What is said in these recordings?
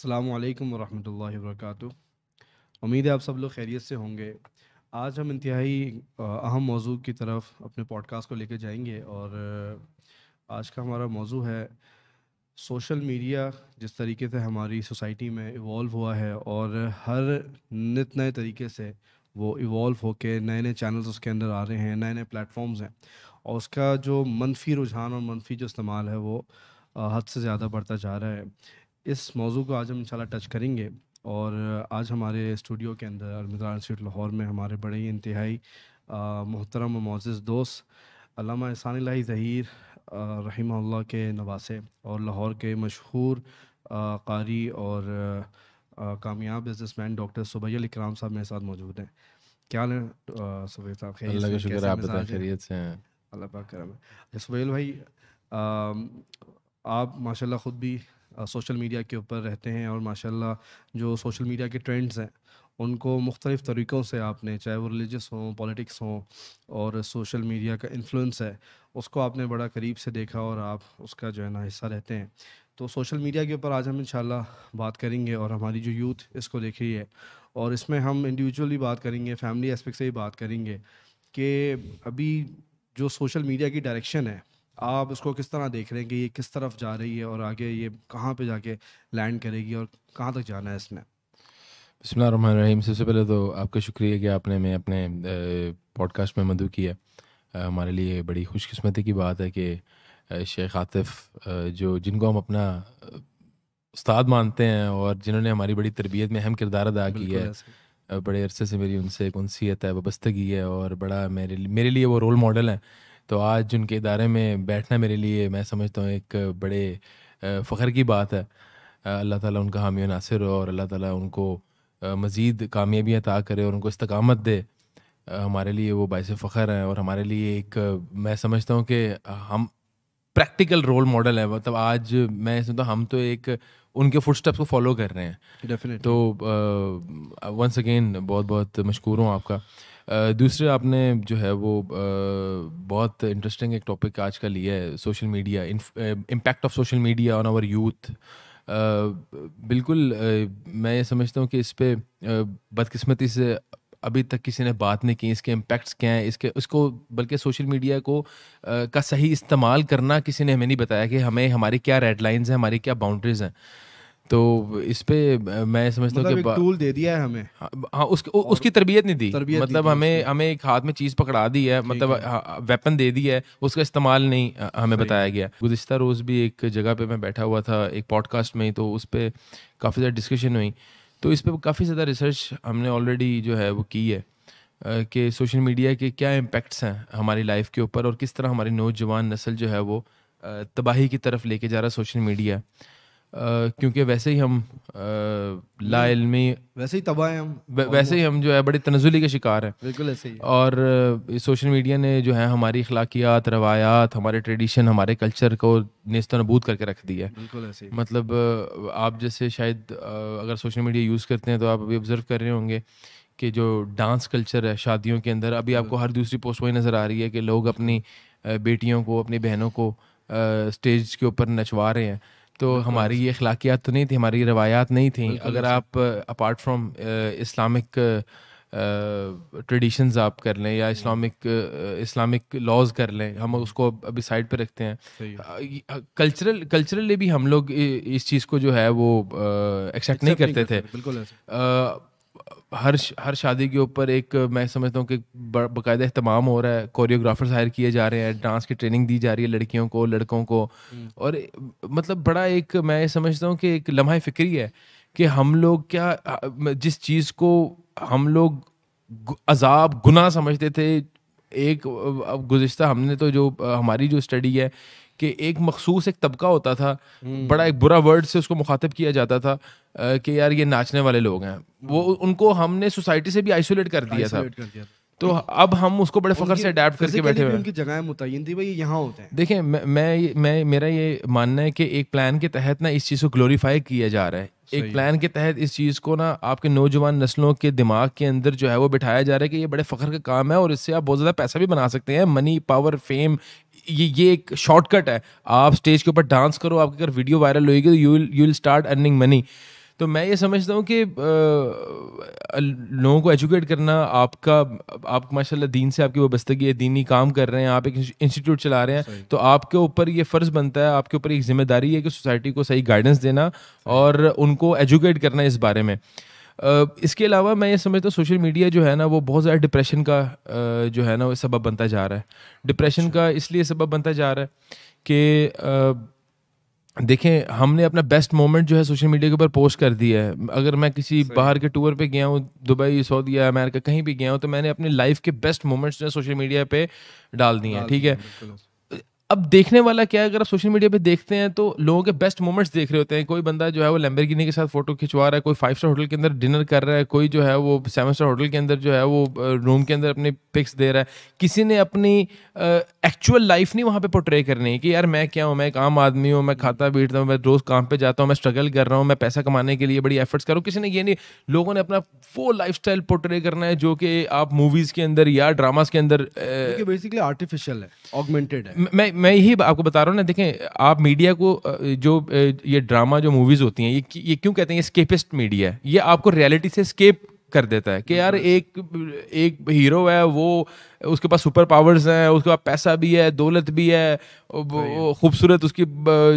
अल्लाम वरहमल वर्क उम्मीद है आप सब लोग खैरियत से होंगे आज हम इंतहाई अहम मौजू की तरफ अपने पॉडकास्ट को लेकर जाएंगे और आज का हमारा मौजू है सोशल मीडिया जिस तरीके से हमारी सोसाइटी में इवॉल्व हुआ है और हर नित नए तरीके से वो इवॉल्व होकर नए नए चैनल्स उसके अंदर आ रहे हैं नए नए प्लेटफॉर्म्स हैं और उसका जो मनफी रुझान और मनफी जो इस्तेमाल है वो हद से ज़्यादा बढ़ता जा रहा है इस मौजू को आज हम इंशाल्लाह टच करेंगे और आज हमारे स्टूडियो के अंदर अलमदार इंस्टीट्यूट लाहौर में हमारे बड़े ही इंतहाई मोहतरम मोज़ दोस्त अलामा एहसान लाही ज़हीर रही के नवासे और लाहौर के मशहूर कारी और कामयाब बिजनेसमैन डॉक्टर सुबैल इकराम साहब मेरे साथ मौजूद हैं क्या हाल सुबै साहब अल्लाह का शुक्र अल्लाह पाक करम सुबैल भाई आप माशाल्लाह ख़ुद भी सोशल मीडिया के ऊपर रहते हैं और माशाल्लाह जो सोशल मीडिया के ट्रेंड्स हैं उनको मुख्तलिफ़ तरीक़ों से आपने चाहे वो रिलीजस हों पॉलिटिक्स हों और सोशल मीडिया का इन्फ्लुएंस है उसको आपने बड़ा करीब से देखा और आप उसका जो है ना हिस्सा रहते हैं तो सोशल मीडिया के ऊपर आज हम इन बात करेंगे और हमारी जो यूथ इसको देख रही है और इसमें हम इंडिविजुअली बात करेंगे फैमिली एस्पेक्ट से भी बात करेंगे कि अभी जो सोशल मीडिया की डायरेक्शन है आप उसको किस तरह देख रहे हैं कि ये किस तरफ जा रही है और आगे ये कहाँ पे जाके लैंड करेगी और कहाँ तक जाना है इसमें बसमीम सबसे पहले तो आपका शुक्रिया कि आपने मैं अपने पॉडकास्ट में मधु किया हमारे लिए बड़ी खुशकस्मती की बात है कि शेख आतिफ जो जिनको हम अपना उस्ताद मानते हैं और जिन्होंने हमारी बड़ी तरबियत में अहम किरदार अदा किया है बड़े अरसे से मेरी उनसे एक उनसीत है वस्तगी है और बड़ा मेरे मेरे लिए वो रोल मॉडल हैं तो आज उनके इदारे में बैठना मेरे लिए मैं समझता हूँ एक बड़े फ़ख्र की बात है अल्लाह ताला उनका हामी नासिर हो और अल्लाह ताला उनको मज़ीद कामयाबियाँ अता करे और उनको इस्तकामत दे हमारे लिए वो बायस फ़ख्र हैं और हमारे लिए एक मैं समझता हूँ कि हम प्रैक्टिकल रोल मॉडल है मतलब आज मैं समझता तो हम तो एक उनके फुट स्टेप्स को फॉलो कर रहे हैं Definitely. तो वंस अगेन बहुत बहुत मशहूर हूँ आपका दूसरे आपने जो है वो बहुत इंटरेस्टिंग एक टॉपिक आज का लिया है social media impact of social media on our youth बिल्कुल मैं ये समझता हूँ कि इस पर बदकिस्मती से अभी तक किसी ने बात नहीं की इसके इम्पैक्ट्स क्या हैं इसके उसको बल्कि सोशल मीडिया को आ, का सही इस्तेमाल करना किसी ने हमें नहीं बताया कि हमें हमारी क्या रेड हैं हमारी क्या बाउंड्रीज़ हैं तो इस पे मैं समझता हूँ टूल मतलब दे दिया है हमें हाँ, हाँ उसकी उसकी तरबियत नहीं दी तरबियत मतलब हमें हमें एक हाथ में चीज़ पकड़ा दी है मतलब है। वेपन हाँ, दे दी है उसका इस्तेमाल नहीं हमें बताया गया गुजशत रोज़ भी एक जगह पे मैं बैठा हुआ था एक पॉडकास्ट में तो उस पर काफ़ी ज़्यादा डिस्कशन हुई तो इस पर काफ़ी ज़्यादा रिसर्च हमने ऑलरेडी जो है वो की है कि सोशल मीडिया के क्या इम्पेक्ट्स हैं हमारी लाइफ के ऊपर और किस तरह हमारी नौजवान नस्ल जो है वो तबाही की तरफ लेके जा रहा है सोशल मीडिया क्योंकि वैसे ही हम लाइलमी हम्म। वैसे ही तबाह हम वैसे ही हम जो है बड़े तनजुली के शिकार हैं बिल्कुल ऐसे ही और सोशल मीडिया ने जो है हमारी अखलाकियात रवायात हमारे ट्रेडिशन हमारे कल्चर को नेस्त नबूद करके रख दिया है बिल्कुल ऐसे मतलब आप जैसे शायद अगर सोशल मीडिया यूज़ करते हैं तो आप अभी ऑब्ज़र्व कर रहे होंगे कि जो डांस कल्चर है शादियों के अंदर अभी आपको हर दूसरी पोस्ट वही नज़र आ रही है कि लोग अपनी बेटियों को अपनी बहनों को स्टेज के ऊपर नचवा रहे हैं तो हमारी ये अखलाकियात तो नहीं थी हमारी रवायात नहीं थी अगर आप अपार्ट फ्राम इस्लामिक ट्रेडिशंस आप कर लें या इस्लामिक इस्लामिक लॉज कर लें हम उसको अभी साइड पर रखते हैं कल्चरल कल्चरली भी हम लोग इस चीज़ को जो है वो एक्सेप्ट uh, नहीं करते थे बिल्कुल हर हर शादी के ऊपर एक मैं समझता हूँ कि बाकायदा अहतमाम हो रहा है कोरियोग्राफर्स हायर किए जा रहे हैं डांस की ट्रेनिंग दी जा रही है लड़कियों को लड़कों को हम्म। और मतलब बड़ा एक मैं समझता हूँ कि एक लम्हा फिक्री है कि हम लोग क्या जिस चीज़ को हम लोग अजाब गुनाह समझते थे एक गुज्तर हमने तो जो हमारी जो स्टडी है कि एक मखसूस एक तबका होता था बड़ा एक बुरा वर्ड से उसको मुखातब किया जाता था कि यार ये नाचने वाले लोग हैं वो हम्म। उनको हमने सोसाइटी से भी आइसोलेट कर दिया था तो अब हम उसको बड़े फखर से अडेप्ट करके बैठे हुए उनकी जगह मुतयन थी भाई यहाँ होते हैं देखें मैं, मैं मेरा ये मानना है कि एक प्लान के तहत ना इस चीज़ को ग्लोरीफाई किया जा रहा है एक प्लान के तहत इस चीज़ को ना आपके नौजवान नस्लों के दिमाग के अंदर जो है वो बिठाया जा रहा है कि ये बड़े फखर का काम है और इससे आप बहुत ज़्यादा पैसा भी बना सकते हैं मनी पावर फेम ये ये एक शॉर्टकट है आप स्टेज के ऊपर डांस करो आपकी अगर वीडियो वायरल होगी तो you you will start earning money तो मैं ये समझता हूँ कि लोगों को एजुकेट करना आपका आप माशाल्लाह दीन से आपकी वबस्तगी है दीनी काम कर रहे हैं आप एक इंस्टीट्यूट चला रहे हैं तो आपके ऊपर ये फ़र्ज़ बनता है आपके ऊपर एक जिम्मेदारी है कि सोसाइटी को सही गाइडेंस देना और उनको एजुकेट करना इस बारे में इसके अलावा मैं ये समझता हूँ सोशल मीडिया जो है ना वो बहुत ज़्यादा डिप्रेशन का जो है ना वो सबब बनता जा रहा है डिप्रेशन अच्छा। का इसलिए सबब बनता जा रहा है कि देखें हमने अपना बेस्ट मोमेंट जो है सोशल मीडिया के ऊपर पोस्ट कर दिया है अगर मैं किसी बाहर के टूर पे गया हूँ दुबई सऊदी अमेरिका कहीं भी गया हूँ तो मैंने अपने लाइफ के बेस्ट मोमेंट्स जो है सोशल मीडिया पे डाल दिए हैं ठीक है अब देखने वाला क्या है अगर आप सोशल मीडिया पे देखते हैं तो लोगों के बेस्ट मोमेंट्स देख रहे होते हैं कोई बंदा जो है वो लैम्बरगिनी के साथ फोटो खिंचवा रहा है कोई फाइव स्टार होटल के अंदर डिनर कर रहा है कोई जो है वो सेवन स्टार होटल के अंदर जो है वो रूम के अंदर अपने पिक्स दे रहा है किसी ने अपनी एक्चुअल लाइफ नहीं वहाँ पर पोर्ट्रे करनी है कि यार मैं क्या हूँ मैं एक आम आदमी हूँ मैं खाता बीटता हूँ मैं रोज़ काम पर जाता हूँ मैं स्ट्रगल कर रहा हूँ मैं पैसा कमाने के लिए बड़ी एफर्ट्स कर रहा हूँ किसी ने ये नहीं लोगों ने अपना वो लाइफ स्टाइल पोर्ट्रे करना है जो कि आप मूवीज़ के अंदर या ड्रामाज के अंदर बेसिकली आर्टिफिशियल है ऑगमेंटेड है मैं मैं यही आपको बता रहा हूँ ना देखें आप मीडिया को जो ये ड्रामा जो मूवीज़ होती हैं ये ये क्यों कहते हैं ये स्केपिस्ट मीडिया है ये आपको रियलिटी से स्केप कर देता है कि यार एक एक हीरो है वो उसके पास सुपर पावर्स हैं उसके पास पैसा भी है दौलत भी है खूबसूरत उसकी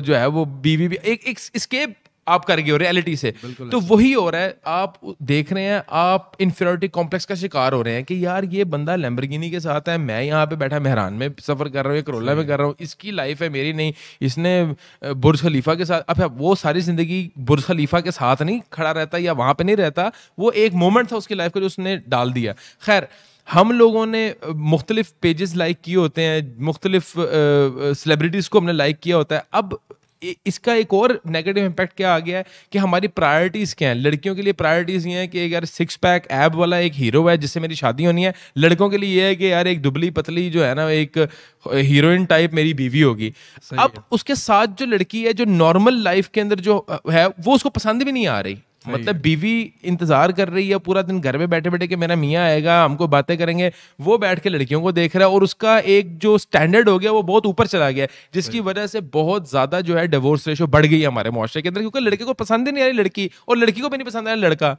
जो है वो बीवी भी एक एक स्केप आप कर गए हो रियलिटी से तो वही हो रहा है आप देख रहे हैं आप इन्फेरिटी कॉम्प्लेक्स का शिकार हो रहे हैं कि यार ये बंदा लेम्बरगिनी के साथ है मैं यहाँ पे बैठा मेहरान में सफर कर रहा हूँ करोला में कर रहा हूँ इसकी लाइफ है मेरी नहीं इसने बुर्ज खलीफा के साथ अब अच्छा, वो सारी जिंदगी बुर्ज खलीफा के साथ नहीं खड़ा रहता या वहाँ पर नहीं रहता वो एक मोमेंट था उसकी लाइफ का जो उसने डाल दिया खैर हम लोगों ने मुख्तलिफ पेजेस लाइक किए होते हैं मुख्तलिफ सेलिब्रिटीज़ को हमने लाइक किया होता है अब इसका एक और नेगेटिव इम्पैक्ट क्या आ गया है कि हमारी प्रायोरिटीज़ क्या हैं लड़कियों के लिए प्रायोरिटीज़ ये हैं कि यार सिक्स पैक ऐप वाला एक हीरो है जिससे मेरी शादी होनी है लड़कों के लिए ये है कि यार एक दुबली पतली जो है ना एक हीरोइन टाइप मेरी बीवी होगी अब उसके साथ जो लड़की है जो नॉर्मल लाइफ के अंदर जो है वो उसको पसंद भी नहीं आ रही मतलब बीवी इंतजार कर रही है पूरा दिन घर में बैठे बैठे कि मेरा मियाँ आएगा हमको बातें करेंगे वो बैठ के लड़कियों को देख रहा है और उसका एक जो स्टैंडर्ड हो गया वो बहुत ऊपर चला गया जिसकी वजह से बहुत ज्यादा जो है डिवोर्स रेशो बढ़ गई हमारे मुआरे के अंदर क्योंकि लड़के को पसंद ही नहीं आ रही लड़की और लड़की को भी नहीं पसंद आ रहा लड़का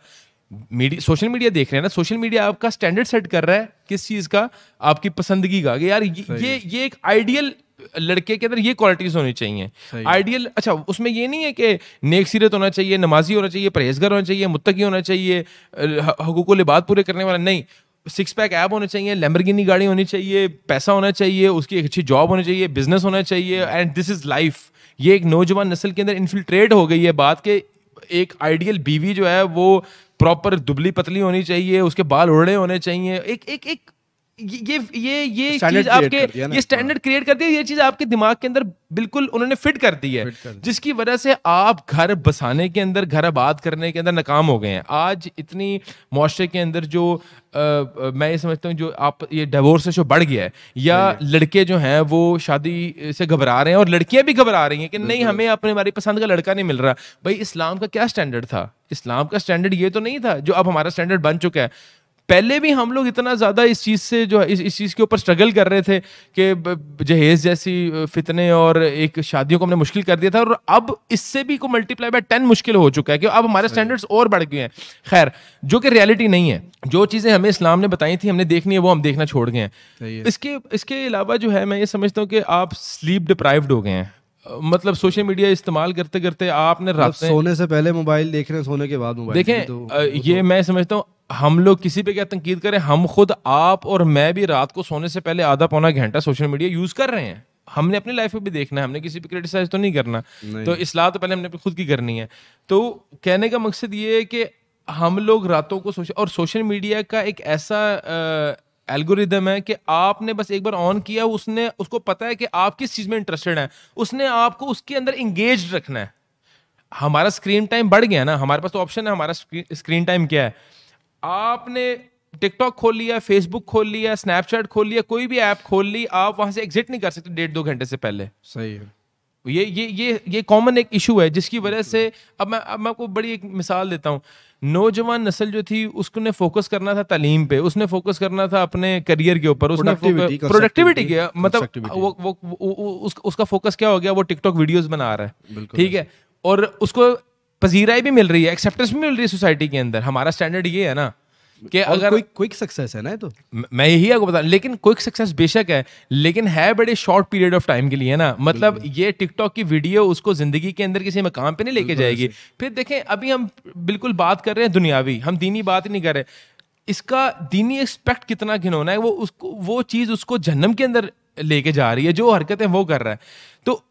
मीडिया सोशल मीडिया देख रहे हैं ना सोशल मीडिया आपका स्टैंडर्ड सेट कर रहा है किस चीज का आपकी पसंदगी का यार ये ये एक आइडियल लड़के के अंदर ये क्वालिटीज होनी चाहिए आइडियल अच्छा उसमें ये नहीं है कि नेक सीरत होना चाहिए नमाजी होना चाहिए परहेजगार होना चाहिए मुतकी होना चाहिए हकूक लिबाद पूरे करने वाला नहीं सिक्स पैक ऐप होने चाहिए लेम्बरगिनी गाड़ी होनी चाहिए पैसा होना चाहिए उसकी एक अच्छी जॉब होनी चाहिए बिजनेस होना चाहिए एंड दिस इज़ लाइफ ये एक नौजवान नस्ल के अंदर इन्फिल्ट्रेट हो गई है बात के एक आइडियल बीवी जो है वो प्रॉपर दुबली पतली होनी चाहिए उसके बाल उड़े होने चाहिए एक एक एक ये ये ये चीज आपके ये स्टैंडर्ड क्रिएट कर दिया ये चीज आपके दिमाग के अंदर बिल्कुल उन्होंने फिट कर दी है कर जिसकी वजह से आप घर बसाने के अंदर घर आबाद करने के अंदर नाकाम हो गए हैं आज इतनी मुआरे के अंदर जो आ, मैं ये समझता हूँ जो आप ये डिवोर्स जो बढ़ गया है या लड़के जो हैं वो शादी से घबरा रहे हैं और लड़कियां भी घबरा रही हैं कि नहीं हमें अपने हमारी पसंद का लड़का नहीं मिल रहा भाई इस्लाम का क्या स्टैंडर्ड था इस्लाम का स्टैंडर्ड ये तो नहीं था जो अब हमारा स्टैंडर्ड बन चुका है पहले भी हम लोग इतना ज़्यादा इस चीज़ से जो इस इस चीज़ के ऊपर स्ट्रगल कर रहे थे कि जहेज जैसी फितने और एक शादियों को हमने मुश्किल कर दिया था और अब इससे भी को मल्टीप्लाई बाय टेन मुश्किल हो चुका है कि अब हमारे स्टैंडर्ड्स और बढ़ गए हैं खैर जो कि रियलिटी नहीं है जो चीज़ें हमें इस्लाम ने बताई थी हमने देखनी है वो हम देखना छोड़ गए हैं इसके इसके अलावा जो है मैं ये समझता हूँ कि आप स्लीप डिप्राइव्ड हो गए हैं मतलब सोशल मीडिया इस्तेमाल करते करते आपने मतलब रात सोने से पहले मोबाइल देख रहे हैं सोने के बाद मोबाइल देखें तो, ये तो- मैं समझता हूँ हम लोग किसी पे क्या तनकीद करें हम खुद आप और मैं भी रात को सोने से पहले आधा पौना घंटा सोशल मीडिया यूज कर रहे हैं हमने अपनी लाइफ में भी देखना है हमने किसी पे क्रिटिसाइज तो नहीं करना नहीं। तो इसलाह तो पहले हमने खुद की करनी है तो कहने का मकसद ये है कि हम लोग रातों को सोशल और सोशल मीडिया का एक ऐसा एल्गोरिदम है कि आपने बस एक बार ऑन किया उसने उसको पता है कि आप किस चीज़ में इंटरेस्टेड हैं उसने आपको उसके अंदर इंगेज रखना है हमारा स्क्रीन टाइम बढ़ गया ना हमारे पास तो ऑप्शन है हमारा स्क्रीन टाइम क्या है आपने टिकटॉक खोल लिया फेसबुक खोल लिया स्नैपचैट खोल लिया कोई भी ऐप खोल ली आप वहां से एग्जिट नहीं कर सकते डेढ़ दो घंटे से पहले सही है ये ये ये ये कॉमन एक इशू है जिसकी वजह से अब मैं अब मैं आपको बड़ी एक मिसाल देता हूँ नौजवान नस्ल जो थी उसको ने फोकस करना था तालीम पे उसने फोकस करना था अपने करियर के ऊपर उसने प्रोडक्टिविटी के मतलब वो, वो, वो उस, उसका फोकस क्या हो गया वो टिकटॉक वीडियोस बना रहा है ठीक है और उसको पजीराई भी मिल रही है एक्सेप्टेंस भी मिल रही है सोसाइटी के अंदर हमारा स्टैंडर्ड ये है ना कि अगर क्विक क्विक सक्सेस है ना तो मैं यही आपको बता लेकिन क्विक सक्सेस बेशक है लेकिन है बड़े शॉर्ट पीरियड ऑफ टाइम के लिए ना मतलब ये टिकटॉक की वीडियो उसको जिंदगी के अंदर किसी मकाम पे नहीं लेके जाएगी फिर देखें अभी हम बिल्कुल बात कर रहे हैं दुनियावी हम दीनी बात नहीं कर रहे इसका दीनी एक्सपेक्ट कितना घिनौना है वो उसको वो चीज़ उसको जन्म के अंदर लेके जा रही है जो हरकतें वो कर रहा है तो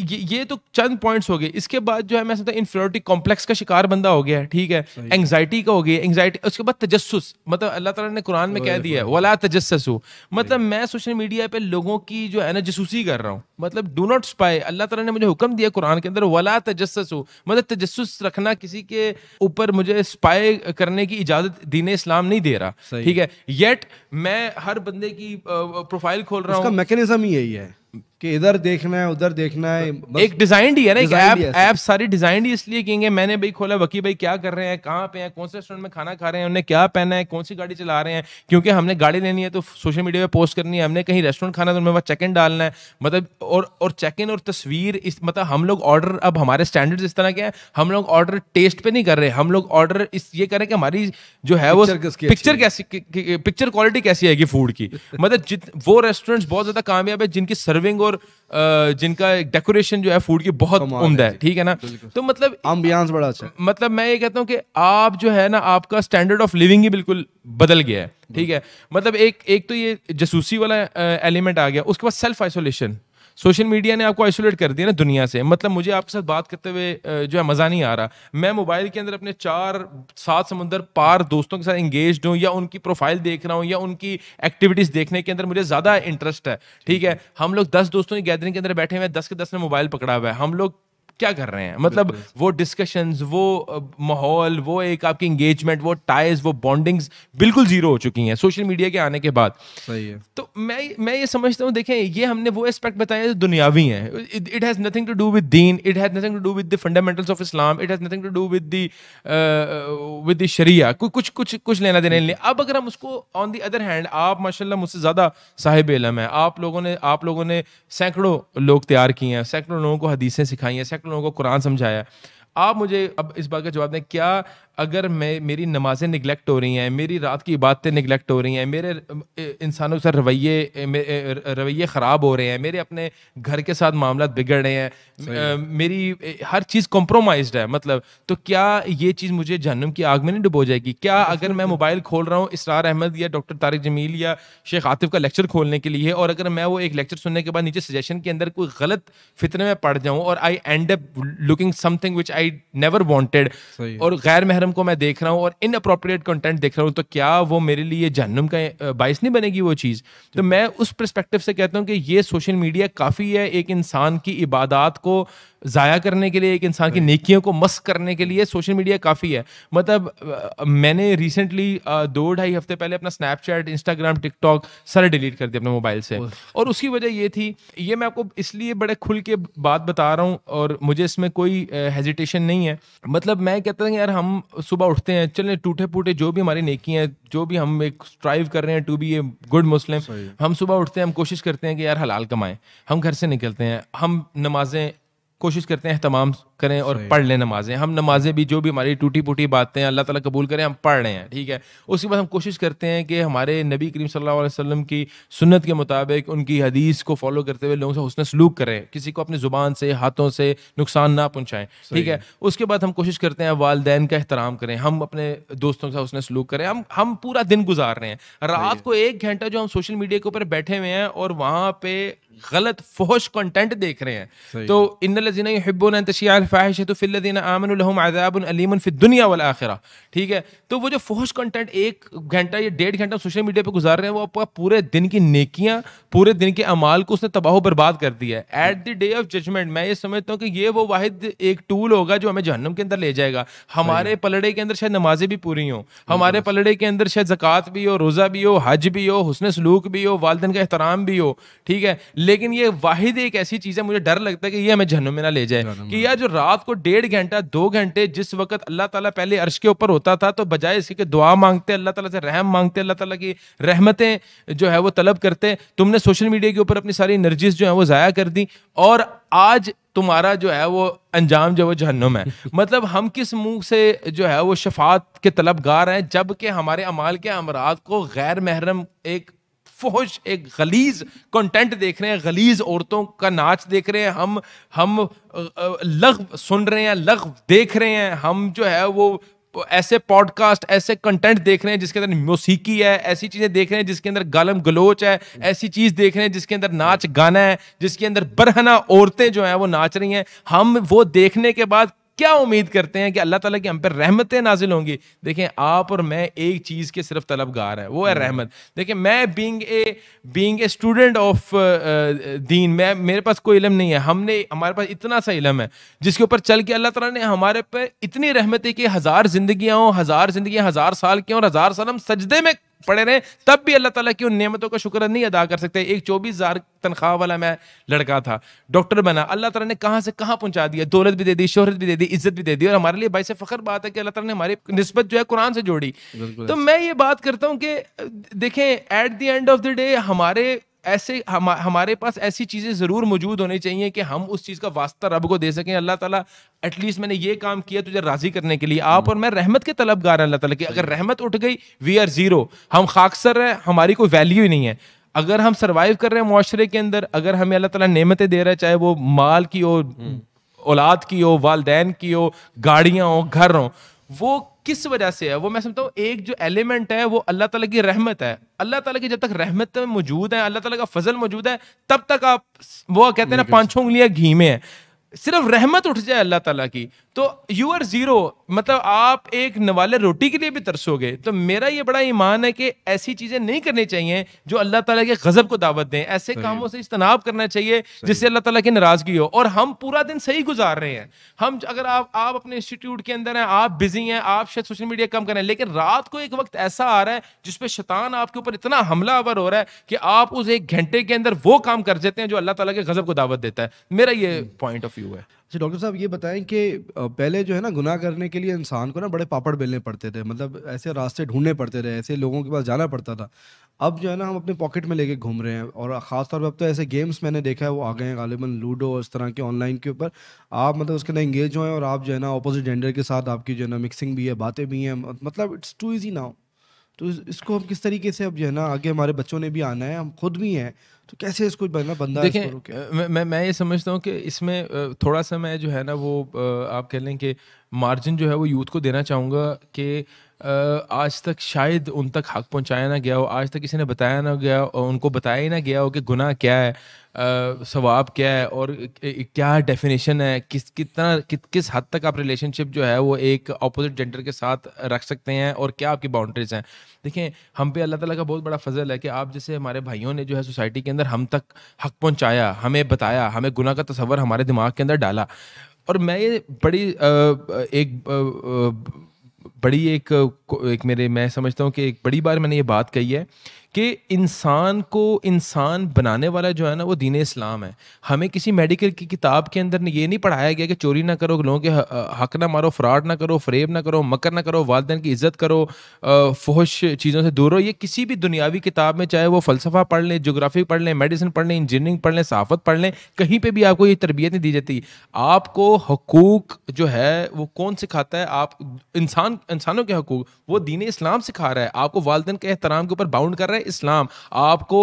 ये ये तो चंद पॉइंट्स हो गए इसके बाद जो है मैं समझता इन्फ्लोरिटी कॉम्प्लेक्स का शिकार बंदा हो गया है ठीक है एंगजाइटी का हो गया एंगजाइटी उसके बाद तजस्स मतलब अल्लाह ताला ने कुरान में कह दिया है वला तजस्स मतलब मैं सोशल मीडिया पे लोगों की जो है ना जसूसी कर रहा हूँ मतलब डू नॉट स्पाई अल्लाह ताला ने मुझे हुक्म दिया कुरान के अंदर वला तजस्स मतलब तजस्स रखना किसी के ऊपर मुझे स्पाई करने की इजाज़त दीन इस्लाम नहीं दे रहा ठीक है येट मैं हर बंदे की प्रोफाइल खोल रहा हूँ मैकेनिज्म ही यही है कि इधर देखना है उधर देखना है एक डिजाइन ही है ना एक ऐप ऐप सारी डिजाइन ही इसलिए कहेंगे मैंने भाई खोला वकी भाई क्या कर रहे हैं कहाँ पे हैं कौन से रेस्टोरेंट में खाना खा रहे हैं उन्हें क्या पहना है कौन सी गाड़ी चला रहे हैं क्योंकि हमने गाड़ी लेनी है तो सोशल मीडिया पर पोस्ट करनी है हमने कहीं रेस्टोरेंट खाना है तो उनमें वहाँ चेक इन डालना है मतलब और और चेक इन और तस्वीर इस मतलब हम लोग ऑर्डर अब हमारे स्टैंडर्ड इस तरह के हैं हम लोग ऑर्डर टेस्ट पे नहीं कर रहे हम लोग ऑर्डर इस ये करें कि हमारी जो है वो पिक्चर कैसी पिक्चर क्वालिटी कैसी आएगी फूड की मतलब वो रेस्टोरेंट्स बहुत ज्यादा कामयाब है जिनकी सर्विंग और और जिनका डेकोरेशन जो है फूड की बहुत उमदा है ठीक है ना तो मतलब बड़ा अच्छा मतलब मैं ये कहता हूँ कि आप जो है ना आपका स्टैंडर्ड ऑफ लिविंग ही बिल्कुल बदल गया है ठीक है मतलब एक एक तो ये जसूसी वाला एलिमेंट आ गया उसके बाद सेल्फ आइसोलेशन सोशल मीडिया ने आपको आइसोलेट कर दिया ना दुनिया से मतलब मुझे आपके साथ बात करते हुए जो है मज़ा नहीं आ रहा मैं मोबाइल के अंदर अपने चार सात समुंदर पार दोस्तों के साथ इंगेज हूँ या उनकी प्रोफाइल देख रहा हूँ या उनकी एक्टिविटीज़ देखने के अंदर मुझे ज़्यादा इंटरेस्ट है ठीक है हम लोग दस दोस्तों की गैदरिंग के अंदर बैठे हुए हैं दस के दस ने मोबाइल पकड़ा हुआ है हम लोग क्या कर रहे हैं मतलब वो डिस्कशंस वो माहौल वो एक आपकी इंगेजमेंट वो टाइज वो बॉन्डिंग्स बिल्कुल जीरो हो चुकी हैं सोशल मीडिया के आने के बाद सही है तो मैं मैं ये समझता हूँ देखें ये हमने वो एस्पेक्ट बताया जो दुनियावी हैं it has nothing to do with दीन it has nothing to do with the fundamentals of Islam it has nothing to do with the with the sharia कुछ कुछ कुछ लेना देना नहीं अब अगर हम उसको ऑन दी अदर हैंड आप माशाल्लाह मुझसे ज़्यादा साहिब इलम है आप लोगों ने आप लोगों ने सैकड़ों लोग तैयार किए हैं सैकड़ों लोगों को हदीसें सिखाई हैं लोगों को कुरान समझाया आप मुझे अब इस बात का जवाब दें क्या अगर मैं मेरी नमाजें निगलेक्ट हो रही हैं मेरी रात की इबादतें निगलेक्ट हो रही हैं मेरे इंसानों के साथ रवैये रवैये ख़राब हो रहे हैं मेरे अपने घर के साथ मामला बिगड़ रहे हैं मेरी हर चीज़ कॉम्प्रोमाइज है मतलब तो क्या ये चीज़ मुझे जहनम की आग में नहीं डुबो जाएगी क्या अगर मैं मोबाइल खोल रहा हूँ इसरार अहमद या डॉक्टर तारिक जमील या शेख आतिफ का लेक्चर खोलने के लिए और अगर मैं वो एक लेक्चर सुनने के बाद नीचे सजेशन के अंदर कोई गलत फितने में पड़ जाऊँ और I end up looking something which I never wanted और गैर मेहर धर्म को मैं देख रहा हूँ और इन अप्रोप्रिएट कंटेंट देख रहा हूँ तो क्या वो मेरे लिए जहनम का बायस नहीं बनेगी वो चीज़ तो मैं उस परस्पेक्टिव से कहता हूँ कि ये सोशल मीडिया काफ़ी है एक इंसान की इबादत को ज़ाया करने के लिए एक इंसान की नेकियों को मस्क करने के लिए सोशल मीडिया काफ़ी है मतलब मैंने रिसेंटली दो ढाई हफ्ते पहले अपना स्नैपचैट इंस्टाग्राम टिकटॉक सारे डिलीट कर दिए अपने मोबाइल से और उसकी वजह ये थी ये मैं आपको इसलिए बड़े खुल के बात बता रहा हूँ और मुझे इसमें कोई हेजिटेशन नहीं है मतलब मैं कहता था यार हम सुबह उठते हैं चले टूटे फूटे जो भी हमारी नेकी हैं जो भी हम एक स्ट्राइव कर रहे हैं to be a good Muslim हम सुबह उठते हैं हम कोशिश करते हैं कि यार हलाल कमाएं हम घर से निकलते हैं हम नमाजें कोशिश करते हैं तमाम करें और पढ़ लें नमाजें हम नमाजें भी जो भी हमारी टूटी फूटी बातें अल्लाह ताला कबूल करें हम पढ़ रहे हैं ठीक है उसके बाद हम कोशिश करते हैं कि हमारे नबी करीम सल्लल्लाहु अलैहि वसल्लम की सुन्नत के मुताबिक उनकी हदीस को फॉलो करते हुए लोगों से हुसन सलूक करें किसी को अपनी ज़ुबान से हाथों से नुकसान ना पहुँचाएँ ठीक है उसके बाद हम कोशिश करते हैं वालदेन का एहतराम करें हम अपने दोस्तों के साथ हुसन सलूक करें हम हम पूरा दिन गुजार रहे हैं रात को एक घंटा जो हम सोशल मीडिया के ऊपर बैठे हुए हैं और वहाँ पे गलत फोहश कंटेंट देख रहे हैं तो इन लजीना हिब्बो है तो फ़िल्लिन आमन लहम अलीमन फिर दुनिया वाला ठीक है तो वो जो फोहश कंटेंट एक घंटा या डेढ़ घंटा सोशल मीडिया पर गुजार रहे हैं वो आपका पूरे दिन की नेकियाँ पूरे दिन के अमाल को उसने तबाह बर्बाद कर दिया है at the day of judgement मैं ये समझता हूँ कि ये वो वाहिद एक टूल होगा जो हमें जहनम के अंदर ले जाएगा हमारे पलड़े के अंदर शायद नमाजें भी पूरी हों हमारे पलड़े के अंदर शायद जक़ात भी हो रोज़ा भी हो हज भी हो हुसन सलूक भी हो वाले का एहतराम भी हो ठीक है लेकिन ये वाहिद एक ऐसी चीज़ है मुझे डर लगता है कि ये हमें जहनम में ना ले जाए कि यार जो रात को डेढ़ घंटा दो घंटे जिस वक्त अल्लाह ताला पहले अर्श के ऊपर होता था तो बजाय इसके कि दुआ मांगते अल्लाह ताला से रहम मांगते अल्लाह ताला की रहमतें जो है वो तलब करते तुमने सोशल मीडिया के ऊपर अपनी सारी एनर्जीज जो है वो ज़ाया कर दी और आज तुम्हारा जो है वो अंजाम जो है वो जहन्नुम है मतलब हम किस मुंह से जो है वो शफात के तलब गार हैं जबकि हमारे अमाल के अमरात को गैर महरम एक फोश एक गलीज कंटेंट देख रहे हैं गलीज औरतों का नाच देख रहे हैं हम हम लग सुन रहे हैं लग देख रहे हैं हम जो है वो ऐसे पॉडकास्ट ऐसे कंटेंट देख रहे हैं जिसके अंदर मौसीकी है ऐसी चीज़ें देख रहे हैं जिसके अंदर गालम गलोच है ऐसी चीज़ देख रहे हैं जिसके अंदर नाच गाना है जिसके अंदर बरहना औरतें जो हैं वो नाच रही हैं हम वो देखने के बाद क्या उम्मीद करते हैं कि अल्लाह ताला की हम पर रहमतें नाजिल होंगी देखें आप और मैं एक चीज़ के सिर्फ तलबगार है वो है हम्म। रहमत देखें मैं being a being a student of दीन मैं मेरे पास कोई इलम नहीं है हमने हमारे पास इतना सा इलम है जिसके ऊपर चल के अल्लाह ताला ने हमारे पर इतनी रहमतें कि हज़ार जिंदगी हों हज़ार जिंदगी हज़ार साल की और हज़ार साल हम सजदे में पड़े रहे तब भी अल्लाह ताला की उन नेमतों का शुक्र नहीं अदा कर सकते एक चौबीस हज़ार तनख्वाह वाला मैं लड़का था डॉक्टर बना अल्लाह ताला ने कहाँ से कहाँ पहुंचा दिया दौलत भी दे दी शोहरत भी दे दी इज्जत भी दे दी और हमारे लिए भाई से फखर बात है कि अल्लाह ताला ने हमारी नस्बत जो है कुरान से जोड़ी तो मैं ये बात करता हूँ कि देखें at the end of the day हमारे ऐसे हम हमारे पास ऐसी चीज़ें ज़रूर मौजूद होनी चाहिए कि हम उस चीज़ का वास्ता रब को दे सकें अल्लाह ताला एटलीस्ट मैंने ये काम किया तुझे राज़ी करने के लिए आप और मैं रहमत के तलब हैं अल्लाह ताला की अगर रहमत उठ गई वी आर ज़ीरो हम खाकसर हैं हमारी कोई वैल्यू ही नहीं है अगर हम सर्वाइव कर रहे हैं माशरे के अंदर अगर हमें अल्लाह ताला नेमतें दे रहा है चाहे वो माल की हो हम्म। औलाद की हो वालदेन की हो गाड़ियाँ हो घर हों वो किस वजह से है वो मैं समझता हूँ एक जो एलिमेंट है वो अल्लाह ताला की रहमत है अल्लाह ताला की जब तक रहमत मौजूद है अल्लाह ताला का फजल मौजूद है तब तक आप वो कहते हैं ना पांचों उंगलियां घी में है सिर्फ रहमत उठ जाए अल्लाह ताला की तो यू आर जीरो मतलब आप एक नवाले रोटी के लिए भी तरसोगे तो मेरा ये बड़ा ईमान है कि ऐसी चीजें नहीं करनी चाहिए जो अल्लाह ताला के गजब को दावत दें ऐसे कामों से इज्तनाब करना चाहिए जिससे अल्लाह ताला की नाराजगी हो और हम पूरा दिन सही गुजार रहे हैं हम अगर आप आप अपने इंस्टीट्यूट के अंदर हैं आप बिजी हैं आप शायद सोशल मीडिया कम करें लेकिन रात को एक वक्त ऐसा आ रहा है जिसपे शैतान आपके ऊपर इतना हमला हो रहा है कि आप उस एक घंटे के अंदर वो काम कर देते हैं जो अल्लाह तला के गजब को दावत देता है मेरा ये पॉइंट ऑफ व्यू है अच्छा डॉक्टर साहब ये बताएं कि पहले जो है ना गुनाह करने के लिए इंसान को ना बड़े पापड़ बेलने पड़ते थे मतलब ऐसे रास्ते ढूंढने पड़ते थे ऐसे लोगों के पास जाना पड़ता था अब जो है ना हम अपने पॉकेट में लेके घूम रहे हैं और खासतौर पर अब तो ऐसे गेम्स मैंने देखा है वो आ गए हैं गालिबन लूडो और इस तरह के ऑनलाइन के ऊपर आप मतलब उसके अंदर इंगेज हो और आप जो है ना अपोजिट जेंडर के साथ आपकी जो है ना मिक्सिंग भी है बातें भी हैं मतलब इट्स टू ईजी नाउ तो इसको हम किस तरीके से अब जो है ना आगे हमारे बच्चों ने भी आना है हम खुद भी हैं तो कैसे इसको बनना बंदा देखें मैं मैं ये समझता हूँ कि इसमें थोड़ा सा मैं जो है ना वो आप कह लें कि मार्जिन जो है वो यूथ को देना चाहूँगा कि आज तक शायद उन तक हक पहुंचाया ना गया हो आज तक किसी ने बताया ना गया और उनको बताया ही ना गया हो कि गुनाह क्या है सवाब क्या है और क्या डेफिनेशन है किस कितना कि, किस हद तक आप रिलेशनशिप जो है वो एक अपोजिट जेंडर के साथ रख सकते हैं और क्या आपकी बाउंड्रीज हैं देखें हम पे अल्लाह ताला का बहुत बड़ा फजल है कि आप जैसे हमारे भाइयों ने जो है सोसाइटी के अंदर हम तक हक पहुँचाया हमें बताया हमें गुनाह का तस्वर हमारे दिमाग के अंदर डाला और मैं ये बड़ी एक बड़ी एक एक मेरे मैं समझता हूँ कि एक बड़ी बार मैंने ये बात कही है कि इंसान को इंसान बनाने वाला जो है ना वो दीन इस्लाम है हमें किसी मेडिकल की किताब के अंदर ये नहीं पढ़ाया गया कि चोरी ना करो लोगों के हक ना मारो फ्रॉड ना करो फ्रेब ना करो मकर ना करो वालदेन की इज्जत करो फोहश चीज़ों से दूर हो ये किसी भी दुनियावी किताब में चाहे वो फ़लसफ़ा पढ़ लें जोग्राफी पढ़ लें मेडिसिन पढ़ लें इंजीनियरिंग पढ़ लें सहाफ़त पढ़ लें कहीं पर भी आपको ये तरबियत नहीं दी जाती आपको हकूक जो है वो कौन सिखाता है आप इंसान इंसानों के हकूक वो दीन इस्लाम सिखा रहा है आपको वालदेन के एहतराम के ऊपर बाउंड कर रहा है इस्लाम आपको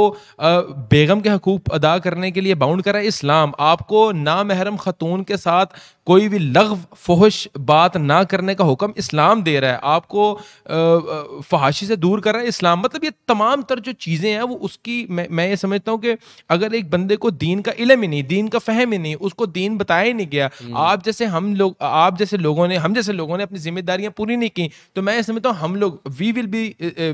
बेगम के हकूक अदा करने के लिए बाउंड कर इस्लाम आपको नामहरम ख़तून के साथ कोई भी लग फहश बात ना करने का हुक्म इस्लाम दे रहा है आपको फहाशी से दूर कर रहा है इस्लाम मतलब ये तमाम तर जो चीज़ें हैं वो उसकी मैं मैं ये समझता हूँ कि अगर एक बंदे को दीन का इलम ही नहीं दीन का फहम ही नहीं उसको दीन बताया ही नहीं गया हम्म। आप जैसे हम लोग आप जैसे लोगों ने हम जैसे लोगों ने अपनी जिम्मेदारियां पूरी नहीं की तो मैं समझता हूँ हम लोग we will be